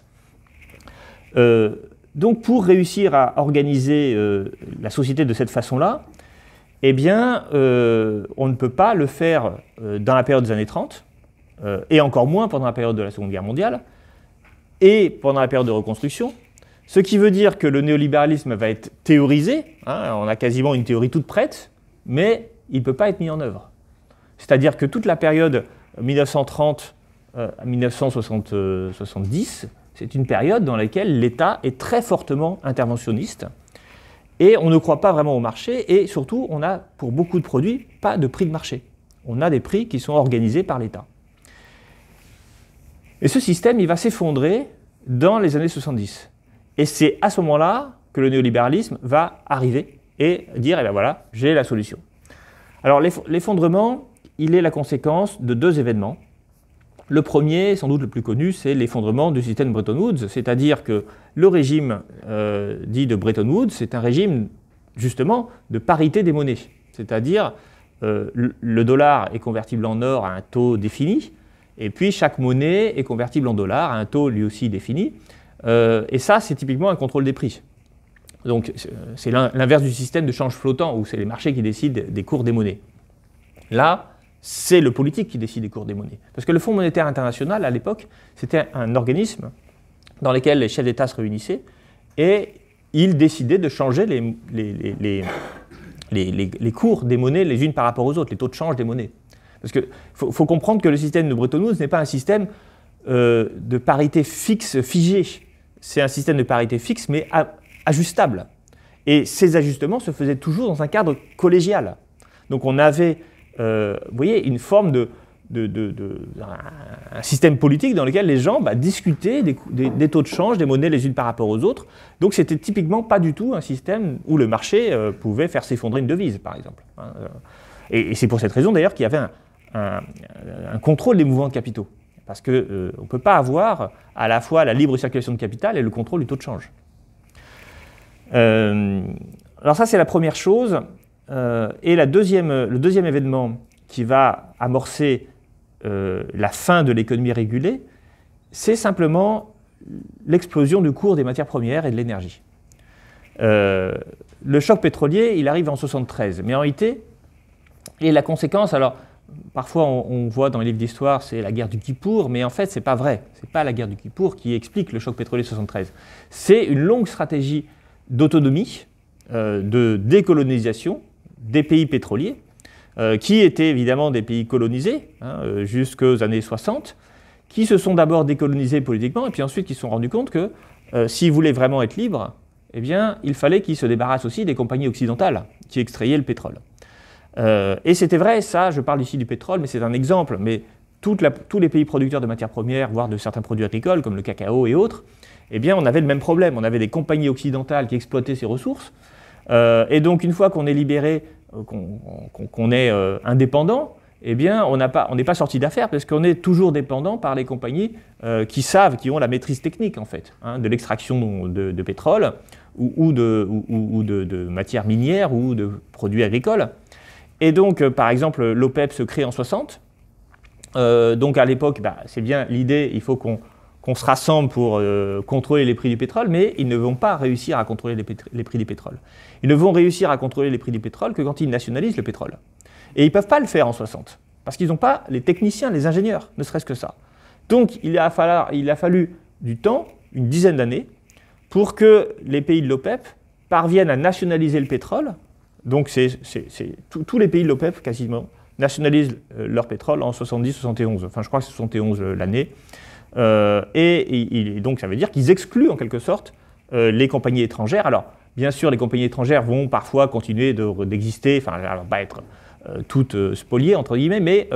Euh, donc pour réussir à organiser euh, la société de cette façon-là, eh bien, euh, on ne peut pas le faire euh, dans la période des années 30, et encore moins pendant la période de la Seconde Guerre mondiale, et pendant la période de reconstruction. Ce qui veut dire que le néolibéralisme va être théorisé, hein, on a quasiment une théorie toute prête, mais il ne peut pas être mis en œuvre. C'est-à-dire que toute la période 1930 à 1970, c'est une période dans laquelle l'État est très fortement interventionniste et on ne croit pas vraiment au marché et surtout on a pour beaucoup de produits pas de prix de marché. On a des prix qui sont organisés par l'État. Et ce système, il va s'effondrer dans les années 70. Et c'est à ce moment-là que le néolibéralisme va arriver et dire, eh bien voilà, j'ai la solution. Alors l'effondrement, il est la conséquence de deux événements. Le premier, sans doute le plus connu, c'est l'effondrement du système Bretton Woods, c'est-à-dire que le régime euh, dit de Bretton Woods, c'est un régime justement de parité des monnaies, c'est-à-dire euh, le dollar est convertible en or à un taux défini, et puis chaque monnaie est convertible en dollar à un taux lui aussi défini, euh, et ça c'est typiquement un contrôle des prix. Donc c'est l'inverse du système de change flottant où c'est les marchés qui décident des cours des monnaies. Là, c'est le politique qui décide des cours des monnaies. Parce que le Fonds monétaire international, à l'époque, c'était un organisme dans lequel les chefs d'État se réunissaient et ils décidaient de changer les, cours des monnaies les unes par rapport aux autres, les taux de change des monnaies. Parce qu'il faut, comprendre que le système de Bretton n'est pas un système euh, de parité fixe, figé. C'est un système de parité fixe, mais ajustable. Et ces ajustements se faisaient toujours dans un cadre collégial. Donc on avait euh, vous voyez, une forme de, un système politique dans lequel les gens bah, discutaient des, taux de change, des monnaies les unes par rapport aux autres. Donc c'était typiquement pas du tout un système où le marché euh, pouvait faire s'effondrer une devise, par exemple. Hein, euh. Et, c'est pour cette raison d'ailleurs qu'il y avait un, contrôle des mouvements de capitaux. Parce qu'on on ne peut pas avoir à la fois la libre circulation de capital et le contrôle du taux de change. alors ça c'est la première chose. Euh, et la deuxième, le deuxième événement qui va amorcer euh, la fin de l'économie régulée, c'est simplement l'explosion du cours des matières premières et de l'énergie. Euh, le choc pétrolier, il arrive en 73, mais en réalité, et la conséquence, alors parfois on, voit dans les livres d'histoire, c'est la guerre du Kippour, mais en fait c'est pas vrai, c'est pas la guerre du Kippour qui explique le choc pétrolier 73. C'est une longue stratégie d'autonomie, de décolonisation, des pays pétroliers, euh, qui étaient évidemment des pays colonisés hein, euh, jusqu'aux années 60, qui se sont d'abord décolonisés politiquement, et puis ensuite qui se sont rendus compte que euh, s'ils voulaient vraiment être libres, eh bien, il fallait qu'ils se débarrassent aussi des compagnies occidentales qui extrayaient le pétrole. et c'était vrai, ça, je parle ici du pétrole, mais c'est un exemple. Mais tous les pays producteurs de matières premières, voire de certains produits agricoles, comme le cacao et autres, eh bien, on avait le même problème. On avait des compagnies occidentales qui exploitaient ces ressources, euh, et donc, une fois qu'on est libéré, euh, qu'on est euh, indépendant, eh bien, on n'est pas sorti d'affaires parce qu'on est toujours dépendant par les compagnies qui savent, qui ont la maîtrise technique, en fait, hein, de l'extraction de, pétrole ou, ou de, matières minières ou de produits agricoles. Et donc, par exemple, l'OPEP e se crée en 60. donc à l'époque, bah, c'est bien l'idée, il faut qu'on qu'on se rassemble pour euh, contrôler les prix du pétrole, mais ils ne vont pas réussir à contrôler les, prix du pétrole. Ils ne vont réussir à contrôler les prix du pétrole que quand ils nationalisent le pétrole. Et ils ne peuvent pas le faire en 60, parce qu'ils n'ont pas les techniciens, les ingénieurs, ne serait-ce que ça. Donc il a, fallu, il a fallu du temps, une dizaine d'années, pour que les pays de l'OPEP e parviennent à nationaliser le pétrole. Donc c'est, tous les pays de l'OPEP, e quasiment, nationalisent euh, leur pétrole en 70-71. Enfin, je crois que c'est 71 euh, l'année. Euh, et, donc ça veut dire qu'ils excluent en quelque sorte euh, les compagnies étrangères. Alors bien sûr, les compagnies étrangères vont parfois continuer d'exister, enfin elles vont pas être euh, toutes spoliées entre guillemets, mais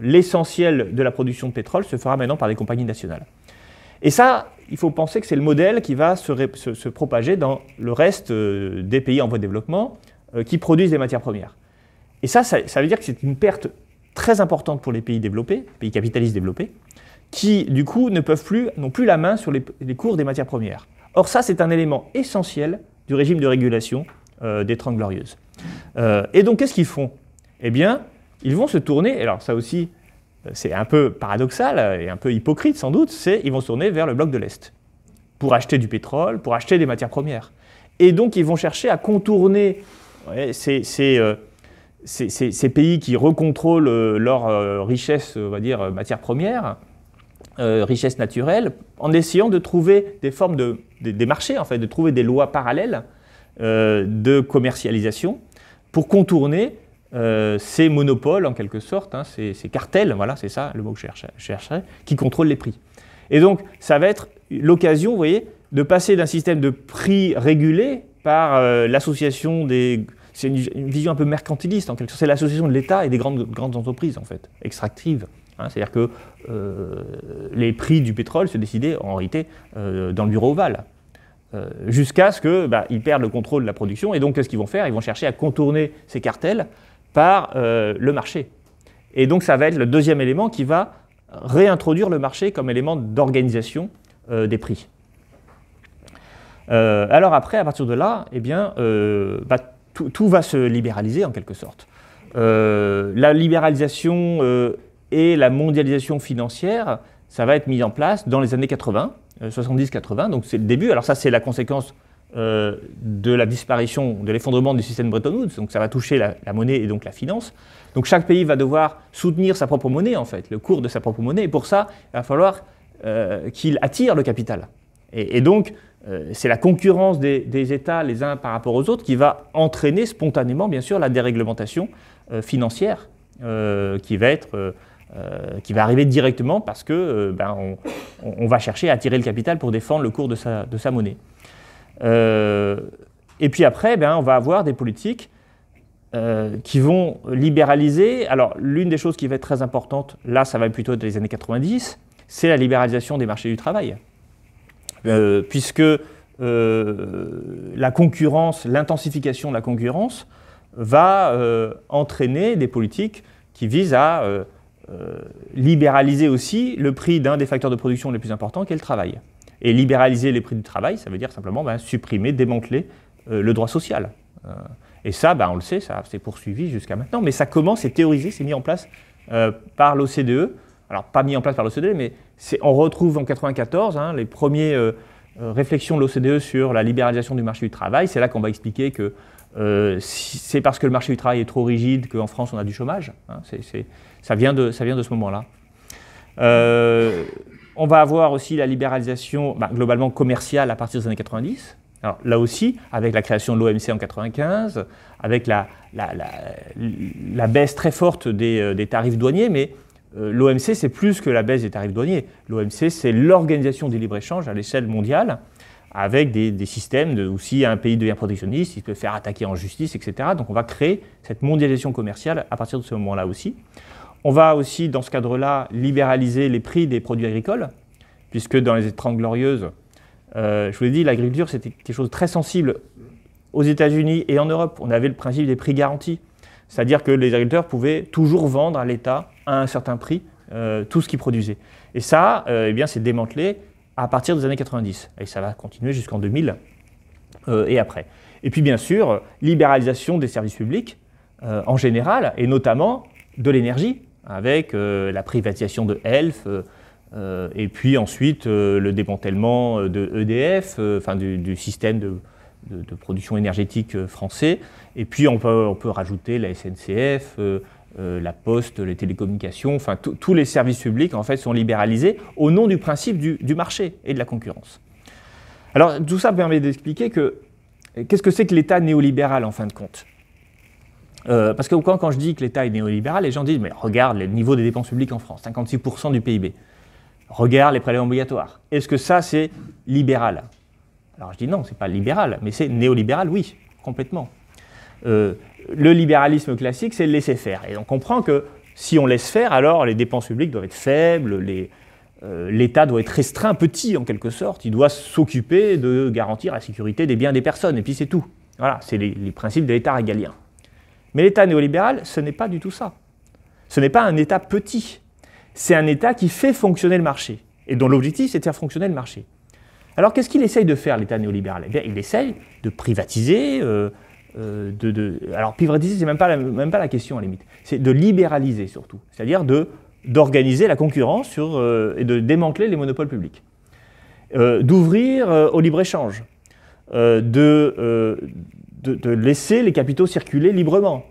l'essentiel de la production de pétrole se fera maintenant par des compagnies nationales. Et ça, il faut penser que c'est le modèle qui va se, propager dans le reste des pays en voie de développement qui produisent des matières premières. Et ça, ça, ça veut dire que c'est une perte très importante pour les pays développés, les pays capitalistes développés, qui, du coup, ne peuvent plus, n'ont plus la main sur les, cours des matières premières. Or, ça, c'est un élément essentiel du régime de régulation euh, des Trente Glorieuses. Euh, et donc, qu'est-ce qu'ils font Eh bien, ils vont se tourner, alors ça aussi, euh, c'est un peu paradoxal et un peu hypocrite sans doute, c'est ils vont se tourner vers le bloc de l'Est pour acheter du pétrole, pour acheter des matières premières. Et donc, ils vont chercher à contourner ces, ces, pays qui recontrôlent leur richesse, on va dire, matières premières, euh, richesses naturelles, en essayant de trouver des formes de des, marchés, en fait, de trouver des lois parallèles euh, de commercialisation pour contourner euh, ces monopoles, en quelque sorte, hein, ces, cartels, voilà, c'est ça le mot que je qui contrôlent les prix. Et donc, ça va être l'occasion, vous voyez, de passer d'un système de prix régulé par l'association des... C'est une, vision un peu mercantiliste, en quelque sorte. C'est l'association de l'État et des grandes, grandes entreprises, en fait, extractives. Hein, c'est-à-dire que euh, les prix du pétrole se décidaient en réalité euh, dans le bureau ovale. Euh, jusqu'à ce qu'ils bah, perdent le contrôle de la production. Et donc, qu'est-ce qu'ils vont faire Ils vont chercher à contourner ces cartels par le marché. Et donc, ça va être le deuxième élément qui va réintroduire le marché comme élément d'organisation des prix. alors après, à partir de là, eh bien, bah, tout, va se libéraliser en quelque sorte. la libéralisation et la mondialisation financière, ça va être mis en place dans les années 80, 70-80, euh, donc c'est le début. Alors ça, c'est la conséquence euh, de la disparition, de l'effondrement du système Bretton Woods, donc ça va toucher la, monnaie et donc la finance. Donc chaque pays va devoir soutenir sa propre monnaie, en fait, le cours de sa propre monnaie, et pour ça, il va falloir euh, qu'il attire le capital. Et, donc, c'est la concurrence des, États les uns par rapport aux autres qui va entraîner spontanément, bien sûr, la déréglementation financière qui va être euh, qui va arriver directement parce que euh, ben, on, va chercher à attirer le capital pour défendre le cours de sa, de sa monnaie. Euh, et puis après, ben, on va avoir des politiques qui vont libéraliser. Alors, l'une des choses qui va être très importante, là, ça va plutôt être les années 90, c'est la libéralisation des marchés du travail. puisque la concurrence, l'intensification de la concurrence va entraîner des politiques qui visent à euh, libéraliser aussi le prix d'un des facteurs de production les plus importants, qui est le travail. Et libéraliser les prix du travail, ça veut dire simplement ben, supprimer, démanteler euh, le droit social. Euh, et ça, ben, on le sait, ça s'est poursuivi jusqu'à maintenant. Mais ça commence, c'est théorisé, c'est mis en place par l'OCDE. Alors, pas mis en place par l'OCDE, mais on retrouve en 1994 hein, les premiers euh, réflexion de l'OCDE sur la libéralisation du marché du travail, c'est là qu'on va expliquer que euh, c'est parce que le marché du travail est trop rigide qu'en France on a du chômage. Hein. ça, vient de, ça vient de ce moment-là. Euh, on va avoir aussi la libéralisation bah, globalement commerciale à partir des années 90. Alors, là aussi, avec la création de l'OMC en 95, avec la, la, la, la, baisse très forte des, des tarifs douaniers, mais euh, L'OMC, c'est plus que la baisse des tarifs douaniers. L'OMC, c'est l'organisation du libre-échange à l'échelle mondiale, avec des, systèmes de, où si un pays devient protectionniste, il peut faire attaquer en justice, etc. Donc on va créer cette mondialisation commerciale à partir de ce moment-là aussi. On va aussi, dans ce cadre-là, libéraliser les prix des produits agricoles, puisque dans les étranges glorieuses, euh, je vous l'ai dit, l'agriculture, c'était quelque chose de très sensible aux États-Unis et en Europe. On avait le principe des prix garantis, c'est-à-dire que les agriculteurs pouvaient toujours vendre à l'État à un certain prix euh, tout ce qu'ils produisaient. Et ça, euh, eh bien, c'est démantelé à partir des années 90. Et ça va continuer jusqu'en 2000 euh, et après. Et puis, bien sûr, libéralisation des services publics en général, et notamment de l'énergie, avec la privatisation de Elf, et puis ensuite le démantèlement de EDF, enfin du, système de, production énergétique français. Et puis, on peut, on peut rajouter la SNCF euh, la poste, les télécommunications, enfin tous les services publics en fait sont libéralisés au nom du principe du, marché et de la concurrence. Alors tout ça permet d'expliquer que qu'est-ce que c'est que l'État néolibéral en fin de compte euh, Parce que quand, je dis que l'État est néolibéral, les gens disent mais regarde le niveau des dépenses publiques en France, 56% du PIB. Regarde les prélèvements obligatoires. Est-ce que ça c'est libéral Alors je dis non, c'est pas libéral, mais c'est néolibéral, oui, complètement. Euh, le libéralisme classique, c'est le laisser faire. Et on comprend que si on laisse faire, alors les dépenses publiques doivent être faibles, euh, l'État doit être restreint, petit en quelque sorte. Il doit s'occuper de garantir la sécurité des biens des personnes, et puis c'est tout. Voilà, c'est les, principes de l'État régalien. Mais l'État néolibéral, ce n'est pas du tout ça. Ce n'est pas un État petit. C'est un État qui fait fonctionner le marché, et dont l'objectif, c'est de faire fonctionner le marché. Alors qu'est-ce qu'il essaye de faire, l'État néolibéral eh Il essaye de privatiser, euh, euh, alors privatiser, c'est même pas même pas la question à la limite. C'est de libéraliser surtout, c'est-à-dire de d'organiser la concurrence sur, euh, et de démanteler les monopoles publics, euh, d'ouvrir au libre échange, de, de, de, laisser les capitaux circuler librement,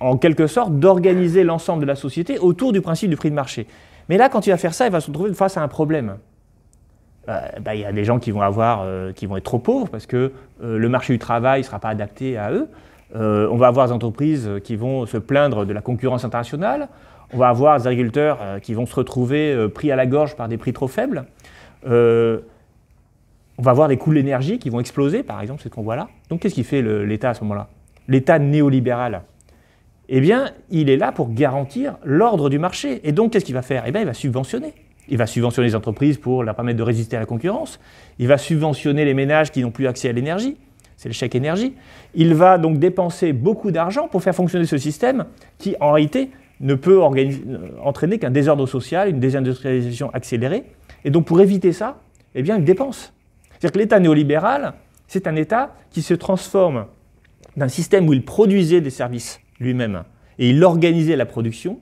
en quelque sorte d'organiser l'ensemble de la société autour du principe du prix de marché. Mais là, quand il va faire ça, il va se retrouver face à un problème il euh, bah, y a des gens qui vont, avoir, euh, qui vont être trop pauvres parce que euh, le marché du travail ne sera pas adapté à eux. on va avoir des entreprises qui vont se plaindre de la concurrence internationale. On va avoir des agriculteurs qui vont se retrouver pris à la gorge par des prix trop faibles. on va avoir des coûts de l'énergie qui vont exploser, par exemple, c'est ce qu'on voit là. Donc qu'est-ce qu'il fait l'État à ce moment-là L'État néolibéral, eh bien, il est là pour garantir l'ordre du marché. Et donc, qu'est-ce qu'il va faire Eh bien, il va subventionner. Il va subventionner les entreprises pour leur permettre de résister à la concurrence. Il va subventionner les ménages qui n'ont plus accès à l'énergie. C'est le chèque énergie. Il va donc dépenser beaucoup d'argent pour faire fonctionner ce système qui, en réalité, ne peut euh, entraîner qu'un désordre social, une désindustrialisation accélérée. Et donc, pour éviter ça, eh bien, il dépense. C'est-à-dire que l'État néolibéral, c'est un État qui se transforme d'un système où il produisait des services lui-même et il organisait la production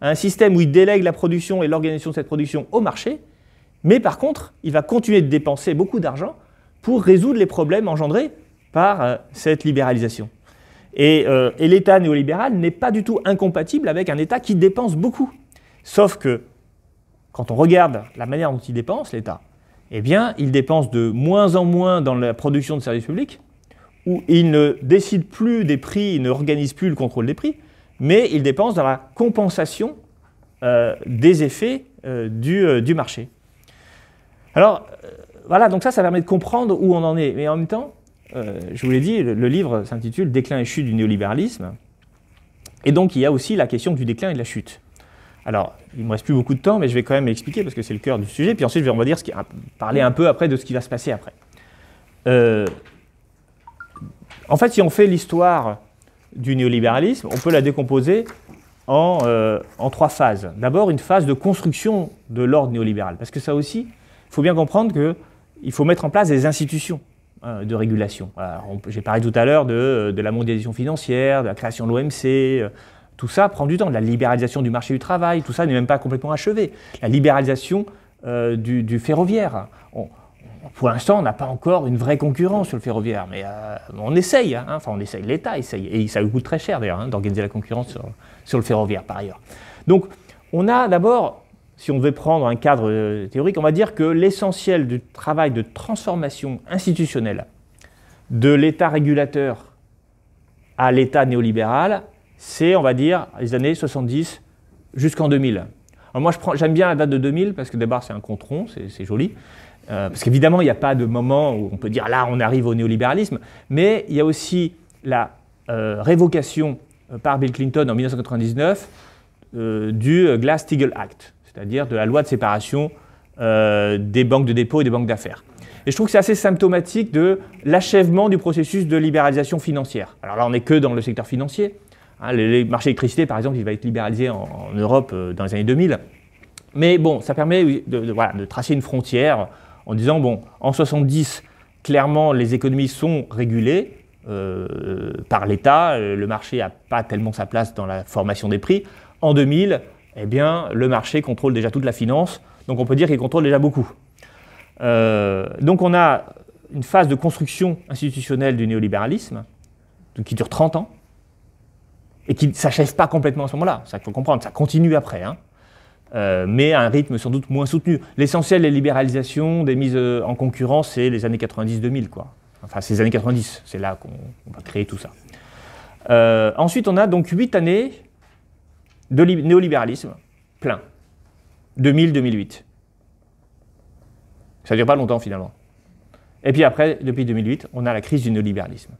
un système où il délègue la production et l'organisation de cette production au marché, mais par contre, il va continuer de dépenser beaucoup d'argent pour résoudre les problèmes engendrés par euh, cette libéralisation. Et, euh, et l'État néolibéral n'est pas du tout incompatible avec un État qui dépense beaucoup. Sauf que quand on regarde la manière dont il dépense, l'État, eh bien, il dépense de moins en moins dans la production de services publics, où il ne décide plus des prix, il ne plus le contrôle des prix, mais il dépensent dans la compensation euh, des effets euh, euh, du, marché. Alors, voilà, donc ça, ça permet de comprendre où on en est. Mais en même temps, je vous l'ai dit, le, livre s'intitule Déclin et chute du néolibéralisme. Et donc, il y a aussi la question du déclin et de la chute. Alors, il ne me reste plus beaucoup de temps, mais je vais quand même l'expliquer parce que c'est le cœur du sujet. Puis ensuite, je vais, en va dire, ce qui, ah, parler un peu après de ce qui va se passer après. en fait, si on fait l'histoire du néolibéralisme, on peut la décomposer en, euh, en trois phases. D'abord, une phase de construction de l'ordre néolibéral, parce que ça aussi, il faut bien comprendre qu'il faut mettre en place des institutions hein, de régulation. J'ai parlé tout à l'heure de, de, la mondialisation financière, de la création de l'OMC, euh, tout ça prend du temps, la libéralisation du marché du travail, tout ça n'est même pas complètement achevé. La libéralisation euh, du, du, ferroviaire. Pour l'instant, on n'a pas encore une vraie concurrence sur le ferroviaire, mais euh, on essaye. Hein. enfin, on essaye. L'État essaye. Et ça coûte très cher, d'ailleurs, hein, d'organiser la concurrence sur, le ferroviaire, par ailleurs. Donc, on a d'abord, si on devait prendre un cadre euh, théorique, on va dire que l'essentiel du travail de transformation institutionnelle de l'État régulateur à l'État néolibéral, c'est, on va dire, les années 70 jusqu'en 2000. Alors moi, j'aime bien la date de 2000 parce que d'abord, c'est un contron, c'est joli. Euh, parce qu'évidemment, il n'y a pas de moment où on peut dire là, on arrive au néolibéralisme, mais il y a aussi la euh, révocation euh, par Bill Clinton en 1999 du Glass-Steagall Act, c'est-à-dire de la loi de séparation des banques de dépôt et des banques d'affaires. Et je trouve que c'est assez symptomatique de l'achèvement du processus de libéralisation financière. Alors là, on n'est que dans le secteur financier. Hein, les, marchés d'électricité, par exemple, il va être libéralisé en, Europe dans les années 2000. Mais bon, ça permet de tracer une frontière en disant, bon, en 70, clairement, les économies sont régulées euh, par l'État, euh, le marché n'a pas tellement sa place dans la formation des prix. En 2000, eh bien, le marché contrôle déjà toute la finance, donc on peut dire qu'il contrôle déjà beaucoup. Euh, donc on a une phase de construction institutionnelle du néolibéralisme qui dure 30 ans et qui ne s'achève pas complètement à ce moment-là. Ça, faut comprendre, ça continue après. Hein. Euh, mais à un rythme sans doute moins soutenu. L'essentiel des libéralisations, des mises euh, en concurrence, c'est les années 90-2000, quoi. Enfin, c'est les années 90, c'est là qu'on va créer tout ça. Euh, ensuite, on a donc huit années de néolibéralisme plein, 2000-2008. Ça ne dure pas longtemps, finalement. Et puis après, depuis 2008, on a la crise du néolibéralisme.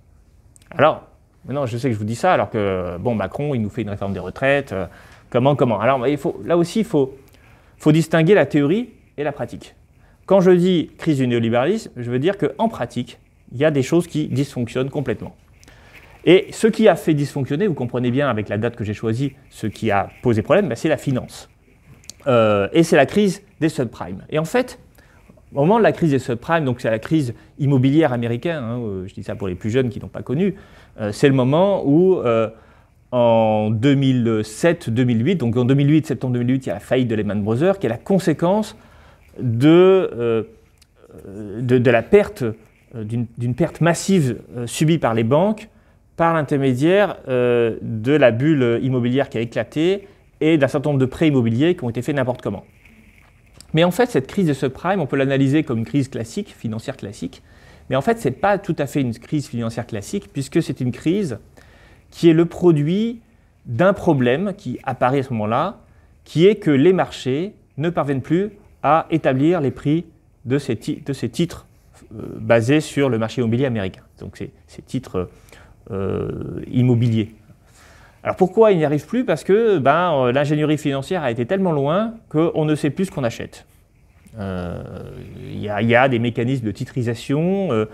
Alors, maintenant, je sais que je vous dis ça, alors que, bon, Macron, il nous fait une réforme des retraites, Comment, comment Alors il faut, là aussi, il faut, distinguer la théorie et la pratique. Quand je dis crise du néolibéralisme, je veux dire qu'en pratique, il y a des choses qui dysfonctionnent complètement. Et ce qui a fait dysfonctionner, vous comprenez bien avec la date que j'ai choisie, ce qui a posé problème, ben, c'est la finance. Euh, et c'est la crise des subprimes. Et en fait, au moment de la crise des subprimes, donc c'est la crise immobilière américaine, hein, euh, je dis ça pour les plus jeunes qui n'ont pas connu, euh, c'est le moment où en 2007-2008. Donc en 2008, septembre 2008, il y a la faillite de Lehman Brothers, qui est la conséquence de, euh, de, la perte, euh, d'une perte massive euh, subie par les banques, par l'intermédiaire de la bulle immobilière qui a éclaté et d'un certain nombre de prêts immobiliers qui ont été faits n'importe comment. Mais en fait, cette crise de subprime, on peut l'analyser comme une crise classique, financière classique, mais en fait, ce n'est pas tout à fait une crise financière classique, puisque c'est une crise qui est le produit d'un problème qui apparaît à ce moment-là, qui est que les marchés ne parviennent plus à établir les prix de ces, titres euh, basés sur le marché immobilier américain, donc ces, titres euh, euh, immobiliers. Alors pourquoi ils n'y arrivent plus Parce que ben, l'ingénierie financière a été tellement loin qu'on ne sait plus ce qu'on achète. Il y, a des mécanismes de titrisation,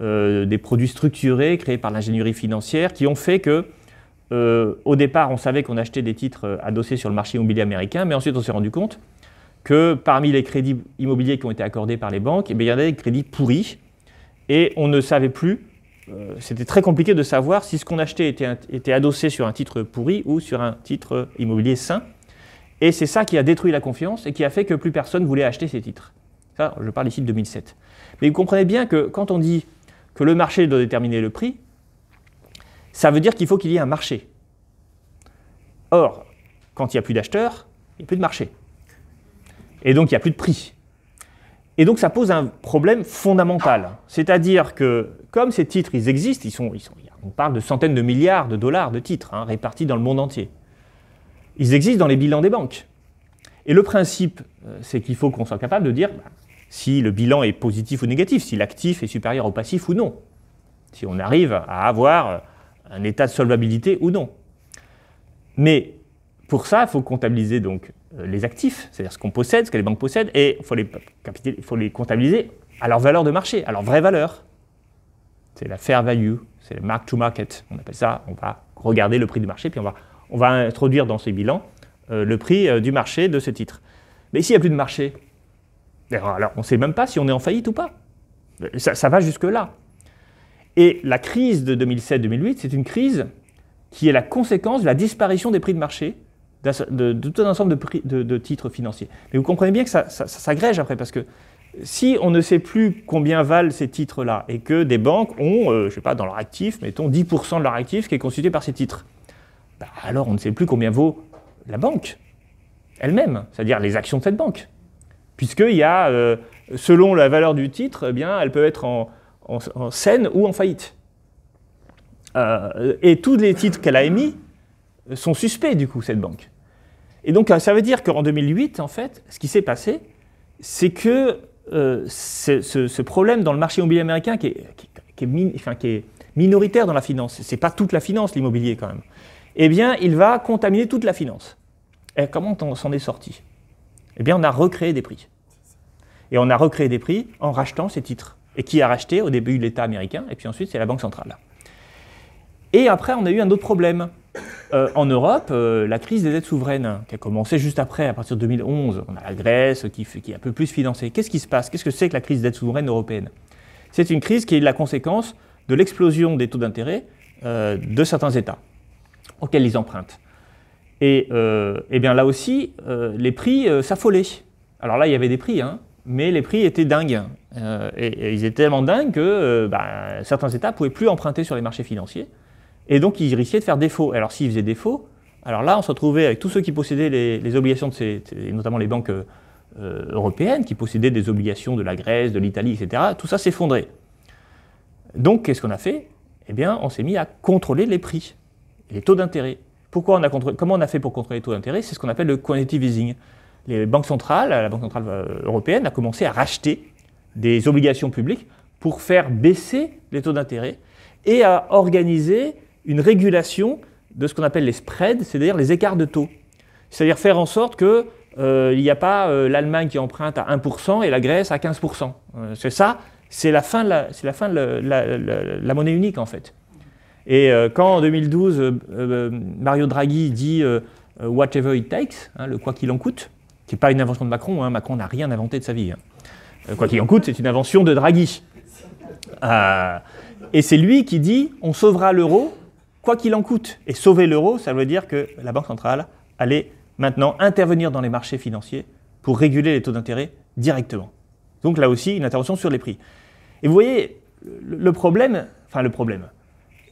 euh, des produits structurés créés par l'ingénierie financière qui ont fait que, euh, au départ, on savait qu'on achetait des titres euh, adossés sur le marché immobilier américain, mais ensuite on s'est rendu compte que parmi les crédits immobiliers qui ont été accordés par les banques, eh il y en avait des crédits pourris et on ne savait plus. C'était très compliqué de savoir si ce qu'on achetait était, adossé sur un titre pourri ou sur un titre immobilier sain. Et c'est ça qui a détruit la confiance et qui a fait que plus personne voulait acheter ces titres. Ça, je parle ici de 2007. Mais vous comprenez bien que quand on dit que le marché doit déterminer le prix, ça veut dire qu'il faut qu'il y ait un marché. Or, quand il n'y a plus d'acheteurs, il n'y a plus de marché. Et donc, il n'y a plus de prix. Et donc, ça pose un problème fondamental. C'est-à-dire que, comme ces titres, ils existent, ils sont, ils sont, on parle de centaines de milliards de dollars de titres hein, répartis dans le monde entier. Ils existent dans les bilans des banques. Et le principe, euh, c'est qu'il faut qu'on soit capable de dire, bah, si le bilan est positif ou négatif, si l'actif est supérieur au passif ou non, si on arrive à avoir un état de solvabilité ou non. Mais pour ça, il faut comptabiliser donc euh, les actifs, c'est-à-dire ce qu'on possède, ce que les banques possèdent, et il faut les, comptabiliser à leur valeur de marché, à leur vraie valeur. C'est la fair value, c'est le mark to market, on appelle ça, on va regarder le prix du marché, puis on va, on va introduire dans ce bilans euh, le prix euh, du marché de ce titre. Mais s'il n'y a plus de marché, eh ben, alors, on ne sait même pas si on est en faillite ou pas. Euh, ça, va jusque-là. Et la crise de 2007-2008, c'est une crise qui est la conséquence de la disparition des prix de marché de, tout un ensemble de, titres financiers. Mais vous comprenez bien que ça, s'agrège après, parce que si on ne sait plus combien valent ces titres-là, et que des banques ont, euh, je ne sais pas, dans leur actif, mettons 10% de leur actif qui est constitué par ces titres, bah, alors on ne sait plus combien vaut la banque elle-même, c'est-à-dire les actions de cette banque puisqu'il y a, euh, selon la valeur du titre, eh bien, elle peut être en, scène ou en faillite. Euh, et tous les titres qu'elle a émis sont suspects, du coup, cette banque. Et donc, ça veut dire qu'en 2008, en fait, ce qui s'est passé, c'est que euh, ce, problème dans le marché immobilier américain qui est, qui, est, minoritaire dans la finance, c'est pas toute la finance, l'immobilier, quand même, eh bien, il va contaminer toute la finance. Et comment on s'en est sorti eh bien on a recréé des prix. Et on a recréé des prix en rachetant ces titres. Et qui a racheté au début l'État américain, et puis ensuite c'est la Banque centrale. Et après, on a eu un autre problème. Euh, en Europe, euh, la crise des dettes souveraines, qui a commencé juste après, à partir de 2011, on a la Grèce qui, qui est un peu plus financée. Qu'est-ce qui se passe Qu'est-ce que c'est que la crise des dettes souveraines européennes C'est une crise qui est la conséquence de l'explosion des taux d'intérêt euh, de certains États auxquels ils empruntent. Et, euh, eh bien là aussi, euh, les prix euh, s'affolaient. Alors là, il y avait des prix, hein, mais les prix étaient dingues. Et, et, ils étaient tellement dingues que bah, certains États pouvaient plus emprunter sur les marchés financiers. Et donc, ils risquaient de faire défaut. Alors s'ils faisaient défaut, alors là, on se retrouvait avec tous ceux qui possédaient les, obligations, de ces, notamment les banques européennes, qui possédaient des obligations de la Grèce, de l'Italie, etc. Tout ça s'effondrait. Donc, qu'est-ce qu'on a fait Eh bien, on s'est mis à contrôler les prix, les taux d'intérêt. Pourquoi on a comment on a fait pour contrôler les taux d'intérêt C'est ce qu'on appelle le quantitative easing. Les banques centrales, la Banque centrale euh, européenne a commencé à racheter des obligations publiques pour faire baisser les taux d'intérêt et à organiser une régulation de ce qu'on appelle les spreads, c'est-à-dire les écarts de taux. C'est-à-dire faire en sorte qu'il euh, n'y a pas euh, l'Allemagne qui emprunte à 1% et la Grèce à 15%. c'est ça, c'est la fin de la monnaie unique en fait. Et euh, quand en 2012, euh, euh, Mario Draghi dit whatever it takes, hein, le quoi qu'il en coûte, qui n'est pas une invention de Macron, hein, Macron n'a rien inventé de sa vie. Hein. quoi qu'il en coûte, c'est une invention de Draghi. et c'est lui qui dit on sauvera l'euro, quoi qu'il en coûte. Et sauver l'euro, ça veut dire que la Banque centrale allait maintenant intervenir dans les marchés financiers pour réguler les taux d'intérêt directement. Donc là aussi, une intervention sur les prix. Et vous voyez, le problème, enfin le problème,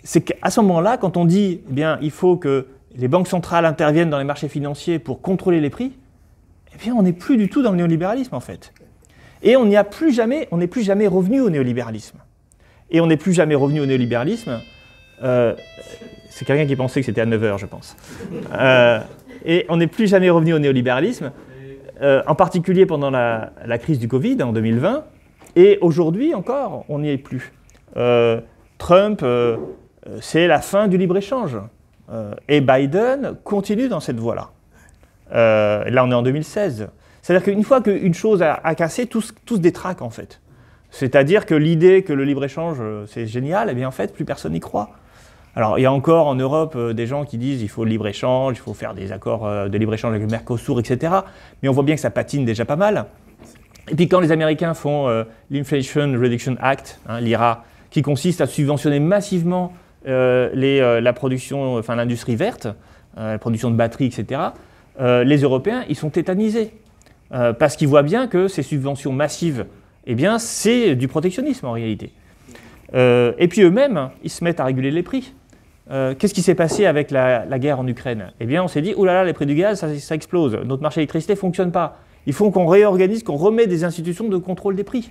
c'est qu'à ce moment-là, quand on dit eh bien, il faut que les banques centrales interviennent dans les marchés financiers pour contrôler les prix, eh bien, on n'est plus du tout dans le néolibéralisme, en fait. Et on n'y plus jamais, n'est plus jamais revenu au néolibéralisme. Et on n'est plus jamais revenu au néolibéralisme. Euh, c'est quelqu'un qui pensait que c'était à 9h, je pense. Euh, et on n'est plus jamais revenu au néolibéralisme, euh, en particulier pendant la, la, crise du Covid en 2020. Et aujourd'hui encore, on n'y est plus. Trump euh, c'est la fin du libre-échange. Euh, et Biden continue dans cette voie-là. Euh, là, on est en 2016. C'est-à-dire qu'une fois qu'une chose a, cassé, tous tout se détraque en fait. C'est-à-dire que l'idée que le libre-échange, c'est génial, eh bien en fait, plus personne n'y croit. Alors, il y a encore en Europe des gens qui disent il faut le libre-échange, il faut faire des accords de libre-échange avec le Mercosur, etc. Mais on voit bien que ça patine déjà pas mal. Et puis, quand les Américains font l'Inflation Reduction Act, hein, l'IRA, qui consiste à subventionner massivement euh, les, euh, la production, enfin l'industrie verte, euh, la production de batteries, etc., les Européens, ils sont tétanisés. parce qu'ils voient bien que ces subventions massives, eh bien, c'est du protectionnisme en réalité. et puis eux-mêmes, ils se mettent à réguler les prix. qu'est-ce qui s'est passé avec la, guerre en Ukraine Eh bien, on s'est dit, oh là là, les prix du gaz, ça, explose. Notre marché d'électricité ne fonctionne pas. Il faut qu'on réorganise, qu'on remet des institutions de contrôle des prix.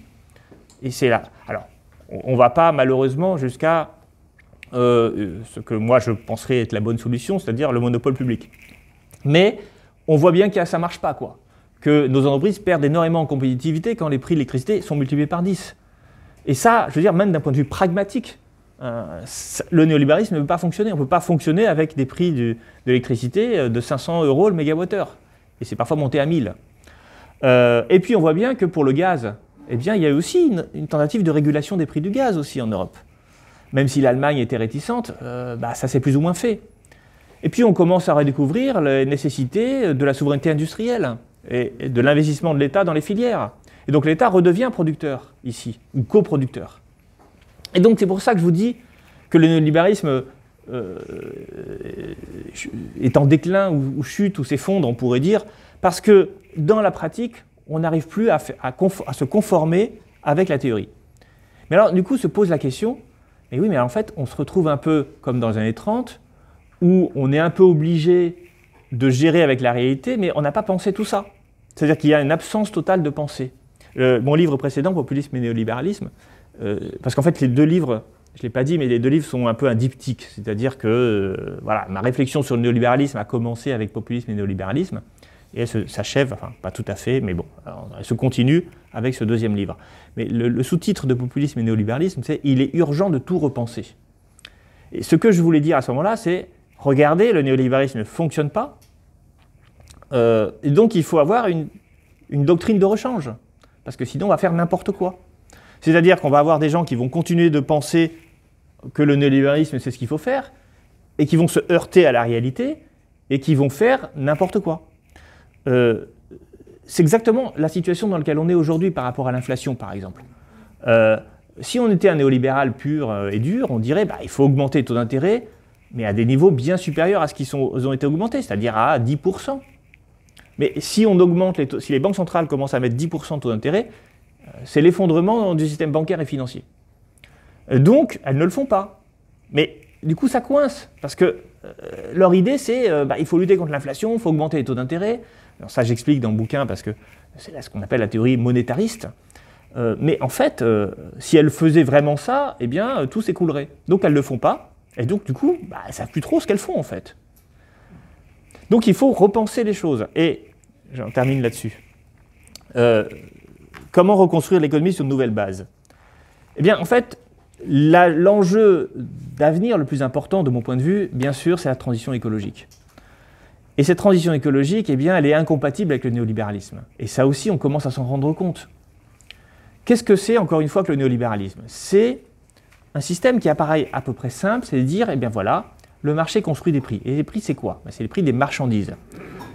Et c'est là. Alors, on ne va pas malheureusement jusqu'à euh, ce que moi je penserais être la bonne solution, c'est-à-dire le monopole public. Mais on voit bien que ça ne marche pas, quoi. Que nos entreprises perdent énormément en compétitivité quand les prix de l'électricité sont multipliés par 10. Et ça, je veux dire, même d'un point de vue pragmatique, euh, le néolibéralisme ne peut pas fonctionner. On ne peut pas fonctionner avec des prix d'électricité de euh, de 500 euros le mégawattheure. Et c'est parfois monté à 1000. et puis on voit bien que pour le gaz, eh bien, il y a aussi une, une tentative de régulation des prix du gaz aussi en Europe même si l'Allemagne était réticente, euh, bah, ça s'est plus ou moins fait. Et puis on commence à redécouvrir les nécessités de la souveraineté industrielle et de l'investissement de l'État dans les filières. Et donc l'État redevient producteur ici, ou coproducteur. Et donc c'est pour ça que je vous dis que le néolibéralisme euh, euh, est en déclin ou, chute ou s'effondre, on pourrait dire, parce que dans la pratique, on n'arrive plus à, se conformer avec la théorie. Mais alors du coup se pose la question, et oui, mais en fait, on se retrouve un peu comme dans les années 30, où on est un peu obligé de gérer avec la réalité, mais on n'a pas pensé tout ça. C'est-à-dire qu'il y a une absence totale de pensée. Euh, mon livre précédent, Populisme et néolibéralisme, euh, parce qu'en fait, les deux livres, je ne l'ai pas dit, mais les deux livres sont un peu un diptyque. C'est-à-dire que euh, voilà, ma réflexion sur le néolibéralisme a commencé avec Populisme et néolibéralisme et elle s'achève, enfin pas tout à fait, mais bon, elle se continue avec ce deuxième livre. Mais le, sous-titre de Populisme et néolibéralisme, c'est Il est urgent de tout repenser. Et ce que je voulais dire à ce moment-là, c'est regardez, le néolibéralisme ne fonctionne pas, euh, et donc il faut avoir une, une doctrine de rechange, parce que sinon on va faire n'importe quoi. C'est-à-dire qu'on va avoir des gens qui vont continuer de penser que le néolibéralisme c'est ce qu'il faut faire, et qui vont se heurter à la réalité, et qui vont faire n'importe quoi. Euh, c'est exactement la situation dans laquelle on est aujourd'hui par rapport à l'inflation, par exemple. Euh, si on était un néolibéral pur euh, et dur, on dirait bah, il faut augmenter les taux d'intérêt, mais à des niveaux bien supérieurs à ce qui ont été augmentés, c'est-à-dire à 10%. Mais si on augmente les taux, si les banques centrales commencent à mettre 10% de taux d'intérêt, c'est l'effondrement du système bancaire et financier. Donc, elles ne le font pas. Mais du coup, ça coince, parce que leur idée, c'est bah, il faut lutter contre l'inflation, il faut augmenter les taux d'intérêt, ça, j'explique dans le bouquin parce que c'est là ce qu'on appelle la théorie monétariste. Euh, mais en fait, euh, si elles faisaient vraiment ça, eh bien, euh, tout s'écoulerait. Donc elles ne le font pas, et donc du coup, bah, elles ne savent plus trop ce qu'elles font en fait. Donc il faut repenser les choses. Et j'en termine là-dessus. comment reconstruire l'économie sur de nouvelles bases Eh bien, en fait, l'enjeu d'avenir le plus important de mon point de vue, bien sûr, c'est la transition écologique. Et cette transition écologique, eh bien, elle est incompatible avec le néolibéralisme. Et ça aussi, on commence à s'en rendre compte. Qu'est-ce que c'est, encore une fois, que le néolibéralisme C'est un système qui apparaît à peu près simple, c'est de dire, eh bien voilà, le marché construit des prix. Et les prix, c'est quoi ben, C'est les prix des marchandises.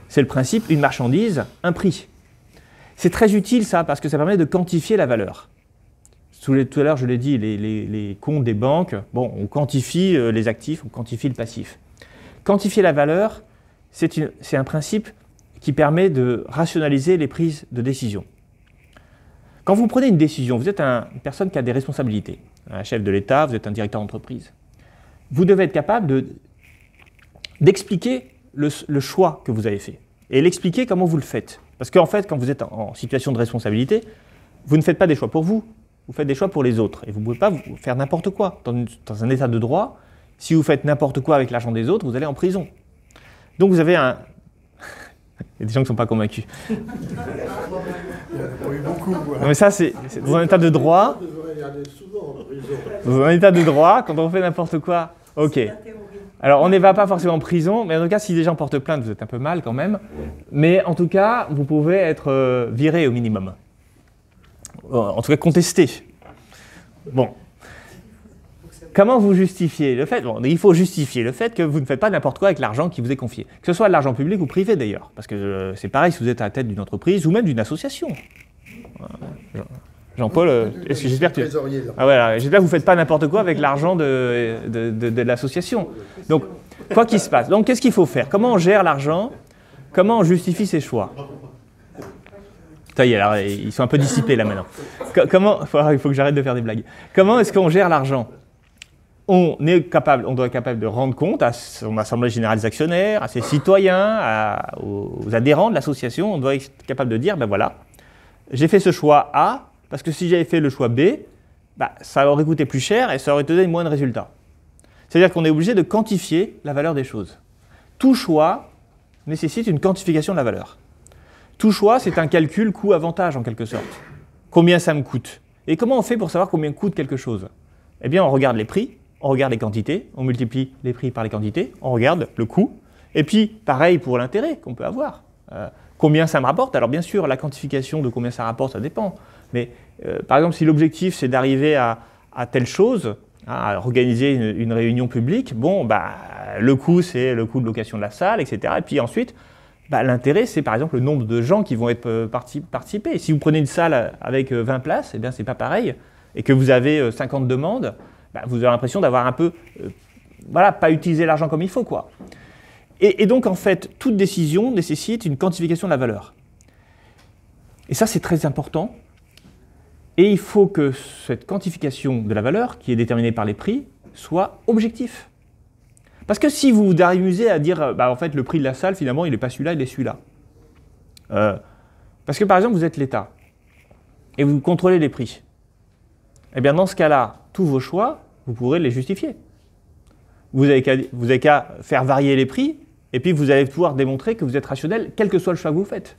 C'est le principe, une marchandise, un prix. C'est très utile, ça, parce que ça permet de quantifier la valeur. Tout à l'heure, je l'ai dit, les, les comptes des banques, bon, on quantifie euh, les actifs, on quantifie le passif. Quantifier la valeur, c'est un principe qui permet de rationaliser les prises de décision. Quand vous prenez une décision, vous êtes une personne qui a des responsabilités, un chef de l'État, vous êtes un directeur d'entreprise. Vous devez être capable d'expliquer le, choix que vous avez fait et l'expliquer comment vous le faites. Parce qu'en fait, quand vous êtes en, situation de responsabilité, vous ne faites pas des choix pour vous, vous faites des choix pour les autres. Et vous ne pouvez pas vous faire n'importe quoi. dans un état de droit, si vous faites n'importe quoi avec l'argent des autres, vous allez en prison. Donc vous avez un... Il y a des gens qui ne sont pas convaincus. Il y en a beaucoup. mais ça, c'est dans un état de droit. Dans un état de droit, quand on fait n'importe quoi, ok. Alors, on ne va pas forcément en prison, mais en tout cas, si des gens portent plainte, vous êtes un peu mal quand même. Mais en tout cas, vous pouvez être euh, viré au minimum. Euh, en tout cas, contesté. Bon, Comment vous justifiez le fait Il faut justifier le fait que vous ne faites pas n'importe quoi avec l'argent qui vous est confié, que ce soit de l'argent public ou privé d'ailleurs, parce que euh, c'est pareil si vous êtes à la tête d'une entreprise ou même d'une association. Jean-Paul, ah j'espère que ah vous ne faites pas n'importe quoi avec l'argent de, l'association. Donc, quoi qu'il se passe, donc qu'est-ce qu'il faut faire Comment on gère l'argent Comment on justifie ses choix Ça y est, alors, ils sont un peu dissipés là maintenant. Comment, il faut que j'arrête de faire des blagues. Comment est-ce qu'on gère l'argent on est capable, on doit être capable de rendre compte à son assemblée générale des actionnaires, à ses citoyens, aux, adhérents de l'association. On doit être capable de dire, ben voilà, j'ai fait ce choix A parce que si j'avais fait le choix B, ben, ça aurait coûté plus cher et ça aurait donné moins de résultats. C'est-à-dire qu'on est obligé de quantifier la valeur des choses. Tout choix nécessite une quantification de la valeur. Tout choix, c'est un calcul coût-avantage en quelque sorte. Combien ça me coûte Et comment on fait pour savoir combien coûte quelque chose Eh bien, on regarde les prix on regarde les quantités, on multiplie les prix par les quantités, on regarde le coût. Et puis, pareil pour l'intérêt qu'on peut avoir. Euh, combien ça me rapporte Alors bien sûr, la quantification de combien ça rapporte, ça dépend. Mais euh, par exemple, si l'objectif c'est d'arriver à, telle chose, hein, à organiser une, réunion publique, bon, bah, le coût c'est le coût de location de la salle, etc. Et puis ensuite, bah, l'intérêt c'est par exemple le nombre de gens qui vont être euh, participer. Si vous prenez une salle avec 20 places, eh bien c'est pas pareil. Et que vous avez 50 demandes, bah, vous avez l'impression d'avoir un peu, euh, voilà, pas utilisé l'argent comme il faut, quoi. Et, donc, en fait, toute décision nécessite une quantification de la valeur. Et ça, c'est très important. Et il faut que cette quantification de la valeur, qui est déterminée par les prix, soit objective. Parce que si vous vous à dire, euh, bah, en fait, le prix de la salle, finalement, il n'est pas celui-là, il est celui-là. Euh, parce que, par exemple, vous êtes l'État et vous contrôlez les prix. Eh bien, dans ce cas-là, tous vos choix, vous pourrez les justifier. Vous n'avez qu'à faire varier les prix, et puis vous allez pouvoir démontrer que vous êtes rationnel, quel que soit le choix que vous faites.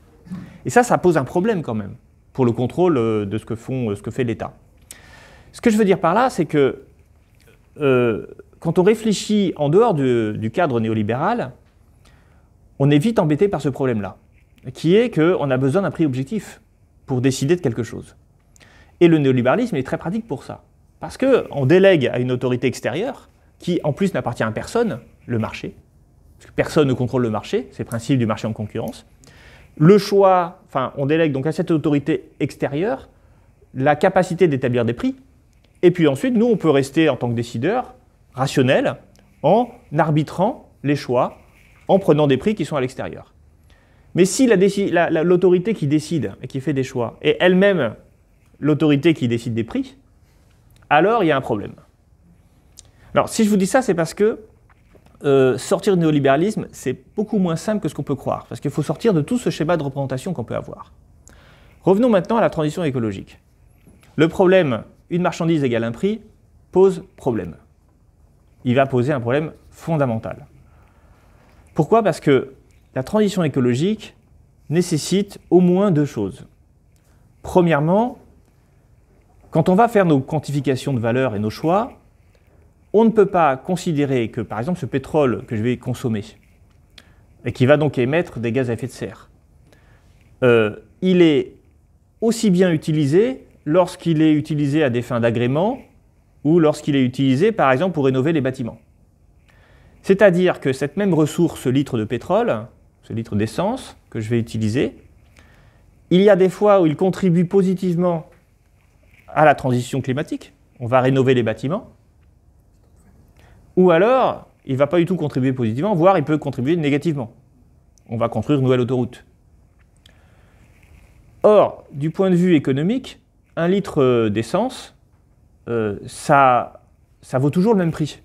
Et ça, ça pose un problème quand même pour le contrôle euh, de ce que, font, euh, ce que fait l'État. Ce que je veux dire par là, c'est que euh, quand on réfléchit en dehors du, du cadre néolibéral, on est vite embêté par ce problème-là, qui est qu'on a besoin d'un prix objectif pour décider de quelque chose. Et le néolibéralisme est très pratique pour ça. Parce qu'on délègue à une autorité extérieure qui, en plus, n'appartient à personne, le marché. Parce que personne ne contrôle le marché, c'est le principe du marché en concurrence. Le choix, enfin, on délègue donc à cette autorité extérieure la capacité d'établir des prix. Et puis ensuite, nous, on peut rester en tant que décideur rationnel en arbitrant les choix, en prenant des prix qui sont à l'extérieur. Mais si l'autorité qui décide et qui fait des choix est elle-même l'autorité qui décide des prix, alors il y a un problème. Alors si je vous dis ça, c'est parce que euh, sortir du néolibéralisme, c'est beaucoup moins simple que ce qu'on peut croire, parce qu'il faut sortir de tout ce schéma de représentation qu'on peut avoir. Revenons maintenant à la transition écologique. Le problème, une marchandise égale un prix, pose problème. Il va poser un problème fondamental. Pourquoi Parce que la transition écologique nécessite au moins deux choses. Premièrement, quand on va faire nos quantifications de valeur et nos choix, on ne peut pas considérer que, par exemple, ce pétrole que je vais consommer, et qui va donc émettre des gaz à effet de serre, euh, il est aussi bien utilisé lorsqu'il est utilisé à des fins d'agrément ou lorsqu'il est utilisé, par exemple, pour rénover les bâtiments. C'est-à-dire que cette même ressource, ce litre de pétrole, ce litre d'essence que je vais utiliser, il y a des fois où il contribue positivement à la transition climatique. On va rénover les bâtiments. Ou alors, il ne va pas du tout contribuer positivement, voire il peut contribuer négativement. On va construire une nouvelle autoroute. Or, du point de vue économique, un litre euh, d'essence, euh, ça, ça vaut toujours le même prix,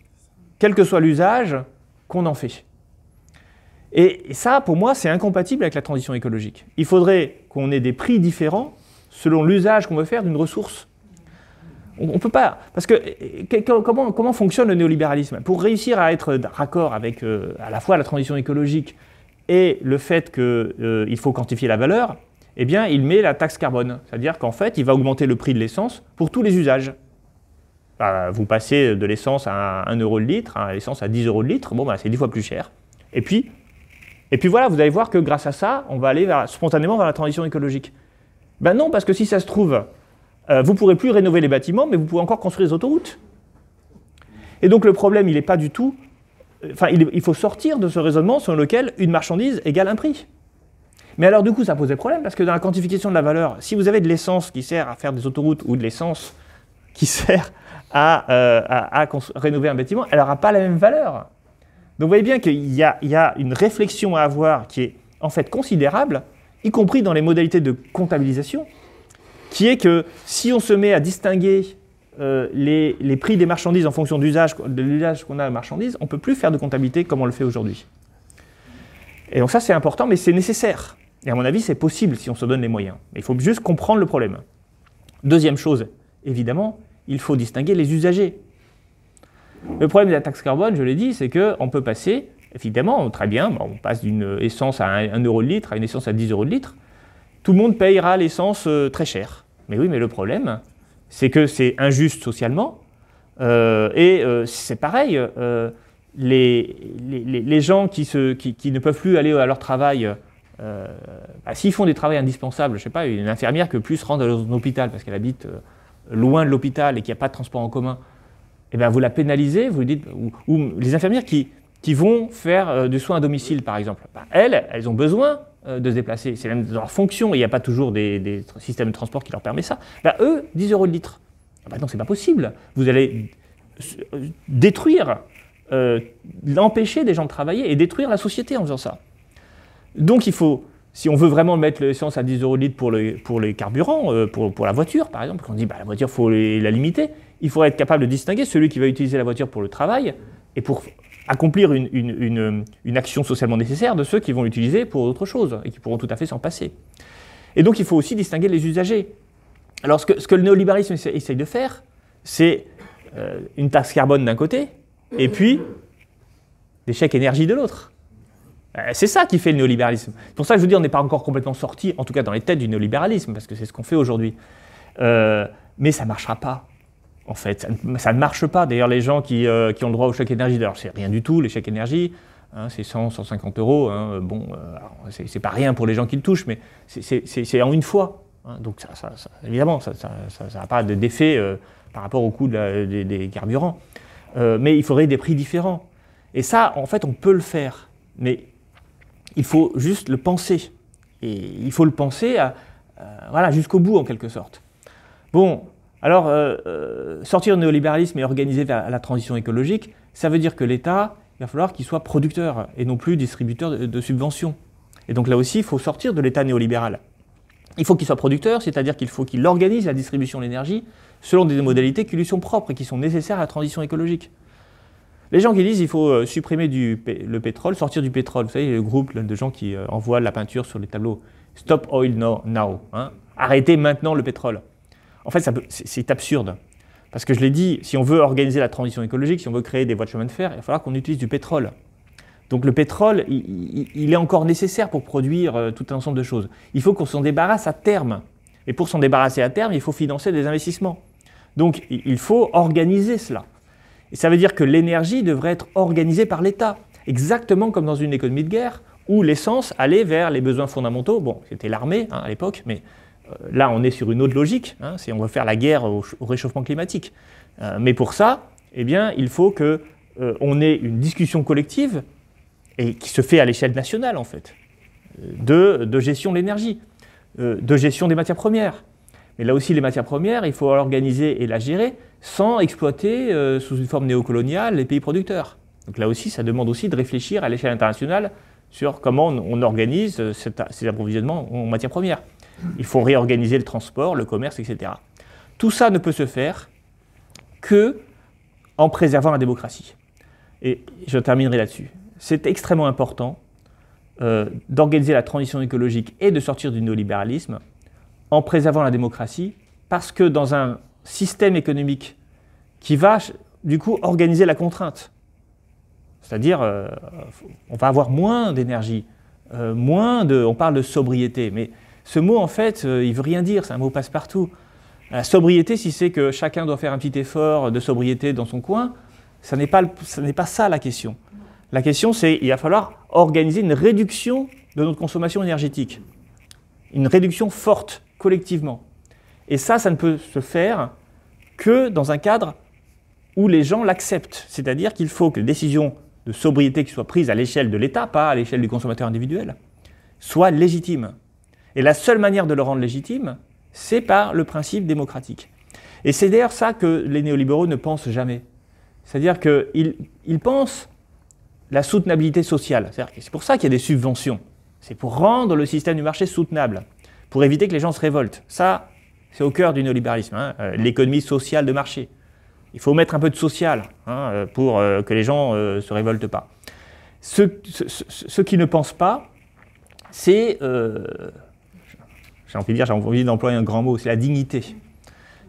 quel que soit l'usage qu'on en fait. Et ça, pour moi, c'est incompatible avec la transition écologique. Il faudrait qu'on ait des prix différents selon l'usage qu'on veut faire d'une ressource. On ne peut pas. Parce euh, que, comment, comment, fonctionne le néolibéralisme Pour réussir à être d'accord euh, avec euh, à la fois la transition écologique et le fait qu'il faut quantifier la valeur, eh bien, il met la taxe carbone. C'est-à-dire qu'en fait, il va augmenter le prix de l'essence pour tous les usages. Bah, vous passez de l'essence à 1 euro le litre, à l'essence à 10 euros le litre, bon, bah, c'est 10 fois plus cher. Et puis, et puis voilà, vous allez voir que grâce à ça, on va aller spontanément vers la transition écologique. Ben non, parce que si ça se trouve, euh, vous ne pourrez plus rénover les bâtiments, mais vous pouvez encore construire des autoroutes. Et donc le problème, il n'est pas du tout... Enfin, il, faut sortir de ce raisonnement selon lequel une marchandise égale un prix. Mais alors du coup, ça pose des problèmes, parce que dans la quantification de la valeur, si vous avez de l'essence qui sert à faire des autoroutes ou de l'essence qui sert à, euh, rénover un bâtiment, elle n'aura pas la même valeur. Donc vous voyez bien qu'il y, a une réflexion à avoir qui est en fait considérable, y compris dans les modalités de comptabilisation, qui est que si on se met à distinguer euh, les, prix des marchandises en fonction d'usage, de l'usage qu'on a de la on ne peut plus faire de comptabilité comme on le fait aujourd'hui. Et donc ça, c'est important, mais c'est nécessaire. Et à mon avis, c'est possible si on se donne les moyens. Mais Il faut juste comprendre le problème. Deuxième chose, évidemment, il faut distinguer les usagers. Le problème de la taxe carbone, je l'ai dit, c'est qu'on peut passer, évidemment, très bien, on passe d'une essence à 1 euro le litre à une essence à 10 euros le litre, tout le monde payera l'essence euh, très cher. Mais oui, mais le problème, c'est que c'est injuste socialement. Euh, et euh, c'est pareil, les, les, gens qui, se, qui, ne peuvent plus aller à leur travail, bah, s'ils font des travaux indispensables, je ne sais pas, une infirmière que plus rendre dans un hôpital parce qu'elle habite loin de l'hôpital et qu'il n'y a pas de transport en commun, eh ben, vous la pénalisez, vous dites, ou, les infirmières qui, qui vont faire du soin à domicile, par exemple, bah, elles, elles ont besoin euh, de se déplacer. C'est même dans leur fonction. Il n'y a pas toujours des, systèmes de transport qui leur permettent ça. Là, bah, eux, 10 euros le litre. Ah bah non, ce n'est c'est pas possible. Vous allez euh, détruire, euh, empêcher des gens de travailler et détruire la société en faisant ça. Donc il faut, si on veut vraiment mettre le sens à 10 euros le litre pour, les carburants, pour, la voiture par exemple, on dit bah, la voiture, il faut la limiter, il faudrait être capable de distinguer celui qui va utiliser la voiture pour le travail et pour accomplir une, action socialement nécessaire de ceux qui vont l'utiliser pour autre chose et qui pourront tout à fait s'en passer. Et donc il faut aussi distinguer les usagers. Alors ce que, le néolibéralisme essaye de faire, c'est euh, une taxe carbone d'un côté et puis des chèques énergie de l'autre. Euh, c'est ça qui fait le néolibéralisme. Pour ça, je vous dis, on n'est pas encore complètement sorti, en tout cas dans les têtes du néolibéralisme, parce que c'est ce qu'on fait aujourd'hui. Euh, mais ça ne marchera pas. En fait, ça ne, marche pas. D'ailleurs, les gens euh, qui, ont le droit au chèque énergie, d'ailleurs, c'est rien du tout, les chèques énergie, hein, c'est 100, 150 euros. Hein, bon, euh, c'est pas rien pour les gens qui le touchent, mais c'est en une fois. Hein. donc, ça, ça, ça, évidemment, ça n'a pas d'effet euh, par rapport au coût des, carburants. mais il faudrait des prix différents. Et ça, en fait, on peut le faire. Mais il faut juste le penser. Et il faut le penser à, voilà, jusqu'au bout, en quelque sorte. Bon, alors, euh, euh, sortir du néolibéralisme et organiser la transition écologique, ça veut dire que l'État, il va falloir qu'il soit producteur et non plus distributeur de, subventions. Et donc là aussi, il faut sortir de l'État néolibéral. Il faut qu'il soit producteur, c'est-à-dire qu'il faut qu'il organise la distribution de l'énergie selon des modalités qui lui sont propres et qui sont nécessaires à la transition écologique. Les gens qui disent qu'il faut euh, supprimer le pétrole, sortir du pétrole, vous savez, le groupe de gens qui envoient la peinture sur les tableaux Stop Oil Now, hein. arrêtez maintenant le pétrole. En fait, c'est absurde. Parce que je l'ai dit, si on veut organiser la transition écologique, si on veut créer des voies de chemin de fer, il va falloir qu'on utilise du pétrole. Donc le pétrole, il, est encore nécessaire pour produire euh, tout un ensemble de choses. Il faut qu'on s'en débarrasse à terme. Et pour s'en débarrasser à terme, il faut financer des investissements. Donc il faut organiser cela. Et ça veut dire que l'énergie devrait être organisée par l'État, exactement comme dans une économie de guerre, où l'essence allait vers les besoins fondamentaux. Bon, c'était l'armée hein, à l'époque, mais euh, là, on est sur une autre logique, hein, si on veut faire la guerre au, réchauffement climatique. Euh, mais pour ça, eh bien, il faut qu'on euh, ait une discussion collective et qui se fait à l'échelle nationale en fait, de, gestion de l'énergie, de gestion des matières premières. Mais là aussi, les matières premières, il faut l'organiser et la gérer sans exploiter sous une forme néocoloniale les pays producteurs. Donc là aussi, ça demande aussi de réfléchir à l'échelle internationale sur comment on, organise ces approvisionnements en matières premières. Il faut réorganiser le transport, le commerce, etc. Tout ça ne peut se faire que en préservant la démocratie. Et je terminerai là-dessus. C'est extrêmement important euh, d'organiser la transition écologique et de sortir du néolibéralisme en préservant la démocratie, parce que dans un système économique qui va, du coup, organiser la contrainte, c'est-à-dire euh, on va avoir moins d'énergie, euh, moins de... On parle de sobriété, mais ce mot, en fait, euh, il veut rien dire, c'est un mot passe-partout. La sobriété, si c'est que chacun doit faire un petit effort de sobriété dans son coin, ce n'est pas, ça la question. La question, c'est il va falloir organiser une réduction de notre consommation énergétique, une réduction forte collectivement. Et ça, ça ne peut se faire que dans un cadre où les gens l'acceptent. C'est-à-dire qu'il faut que les décisions de sobriété qui soient prises à l'échelle de l'État, pas à l'échelle du consommateur individuel, soient légitimes. Et la seule manière de le rendre légitime, c'est par le principe démocratique. Et c'est d'ailleurs ça que les néolibéraux ne pensent jamais. C'est-à-dire qu'ils pensent la soutenabilité sociale. C'est pour ça qu'il y a des subventions. C'est pour rendre le système du marché soutenable, pour éviter que les gens se révoltent. Ça, c'est au cœur du néolibéralisme, hein, euh, l'économie sociale de marché. Il faut mettre un peu de social hein, euh, pour euh, que les gens ne se révoltent pas. Ceux, qui ne pensent pas, c'est j'ai envie dire, j'ai envie d'employer un grand mot, c'est la dignité.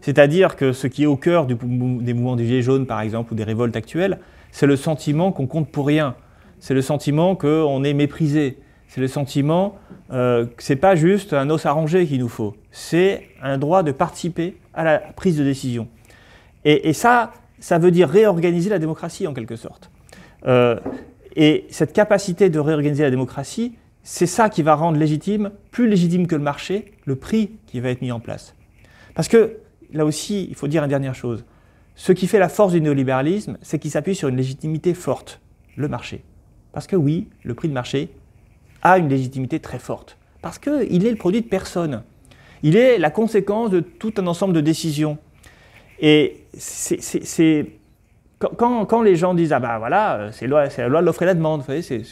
C'est-à-dire que ce qui est au cœur des mouvements du Vieux jaune, par exemple, ou des révoltes actuelles, c'est le sentiment qu'on compte pour rien. C'est le sentiment qu'on est méprisé. C'est le sentiment euh, que ce n'est pas juste un os ranger qu'il nous faut. C'est un droit de participer à la prise de décision. Et, ça, ça veut dire réorganiser la démocratie en quelque sorte. Euh, et cette capacité de réorganiser la démocratie, c'est ça qui va rendre légitime, plus légitime que le marché, le prix qui va être mis en place. Parce que là aussi, il faut dire une dernière chose. Ce qui fait la force du néolibéralisme, c'est qu'il s'appuie sur une légitimité forte, le marché. Parce que oui, le prix de marché a une légitimité très forte. Parce qu'il est le produit de personne. Il est la conséquence de tout un ensemble de décisions. Et c'est quand, quand, les gens disent ah bah voilà euh, c'est la loi de l'offre et la demande, vous voyez,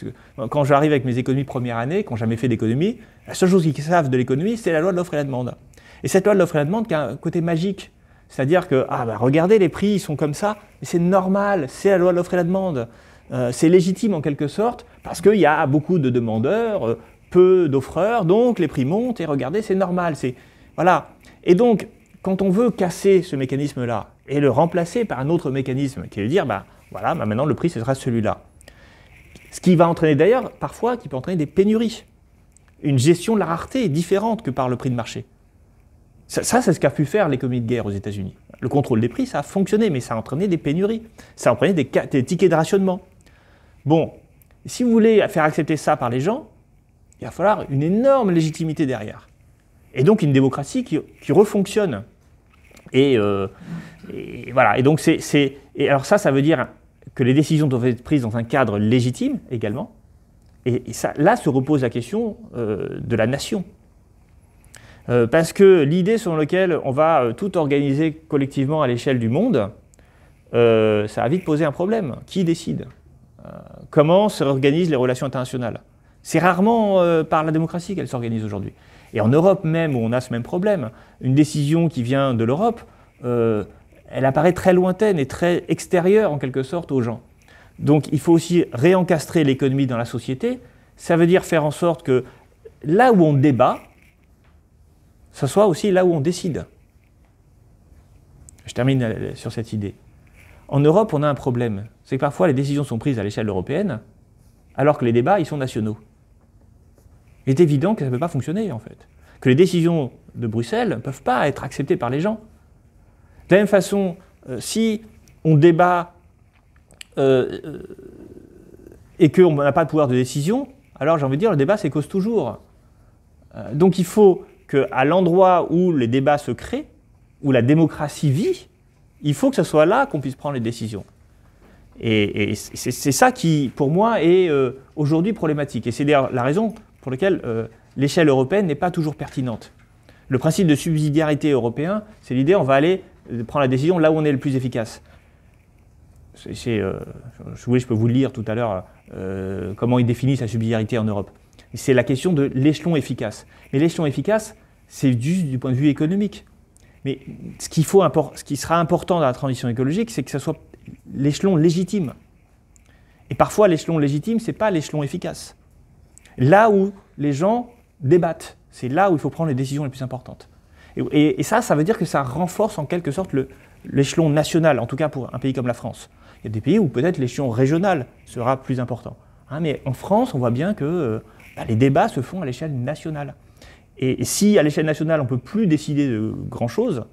quand j'arrive avec mes économies première année, qui n'ont jamais fait d'économie, la seule chose qu'ils savent de l'économie, c'est la loi de l'offre et la demande. Et cette loi de l'offre et la demande qui a un côté magique, c'est-à-dire que ah bah regardez les prix ils sont comme ça, mais c'est normal, c'est la loi de l'offre et la demande, euh, c'est légitime en quelque sorte parce qu'il y a beaucoup de demandeurs, euh, peu d'offreurs, donc les prix montent et regardez c'est normal, c'est voilà. Et donc quand on veut casser ce mécanisme là et le remplacer par un autre mécanisme qui est dire, bah, voilà, bah, maintenant le prix, ce sera celui-là. Ce qui va entraîner d'ailleurs, parfois, qui peut entraîner des pénuries. Une gestion de la rareté est différente que par le prix de marché. Ça, c'est ce qu'a pu faire les l'économie de guerre aux États-Unis. Le contrôle des prix, ça a fonctionné, mais ça a entraîné des pénuries. Ça a entraîné des, tickets de rationnement. Bon, si vous voulez faire accepter ça par les gens, il va falloir une énorme légitimité derrière. Et donc une démocratie qui, qui refonctionne. Et euh, et, voilà. Et donc, c'est. alors, ça, ça veut dire que les décisions doivent être prises dans un cadre légitime également. Et, ça, là se repose la question euh, de la nation. Euh, parce que l'idée selon laquelle on va euh, tout organiser collectivement à l'échelle du monde, ça a vite posé un problème. Qui décide Comment se organisent les relations internationales C'est rarement par la démocratie qu'elles s'organisent aujourd'hui. Et en Europe même, où on a ce même problème, une décision qui vient de l'Europe, elle apparaît très lointaine et très extérieure en quelque sorte aux gens. Donc il faut aussi réencastrer l'économie dans la société. Ça veut dire faire en sorte que là où on débat, ce soit aussi là où on décide. Je termine euh, sur cette idée. En Europe, on a un problème. C'est que parfois les décisions sont prises à l'échelle européenne, alors que les débats, ils sont nationaux. Il est évident que ça ne peut pas fonctionner, en fait. Que les décisions de Bruxelles ne peuvent pas être acceptées par les gens. De la même façon, euh, si on débat euh, euh, et qu'on n'a pas de pouvoir de décision, alors j'ai envie de dire, le débat c'est cause toujours. donc il faut qu'à l'endroit où les débats se créent, où la démocratie vit, il faut que ce soit là qu'on puisse prendre les décisions. Et, c'est ça qui, pour moi, est aujourd'hui problématique. Et c'est d'ailleurs la raison pour laquelle l'échelle européenne n'est pas toujours pertinente. Le principe de subsidiarité européen, c'est l'idée on va aller euh, prendre la décision là où on est le plus efficace. Euh, je, peux vous lire tout à l'heure euh, comment il définit sa subsidiarité en Europe. C'est la question de l'échelon efficace. Mais l'échelon efficace, c'est juste du point de vue économique. Mais ce, qu'il faut, ce qui sera important dans la transition écologique, c'est que ce soit l'échelon légitime. Et parfois, l'échelon légitime, ce n'est pas l'échelon efficace. Là où les gens débattent, c'est là où il faut prendre les décisions les plus importantes. Et, ça, ça veut dire que ça renforce en quelque sorte l'échelon national, en tout cas pour un pays comme la France. Il y a des pays où peut-être l'échelon régional sera plus important. Hein, mais en France, on voit bien que euh, bah, les débats se font à l'échelle nationale. Et, si à l'échelle nationale, on ne peut plus décider de grand-chose,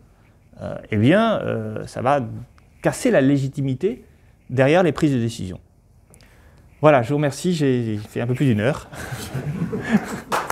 euh, eh bien, euh, ça va casser la légitimité derrière les prises de décision. Voilà, je vous remercie, j'ai fait un peu plus d'une heure.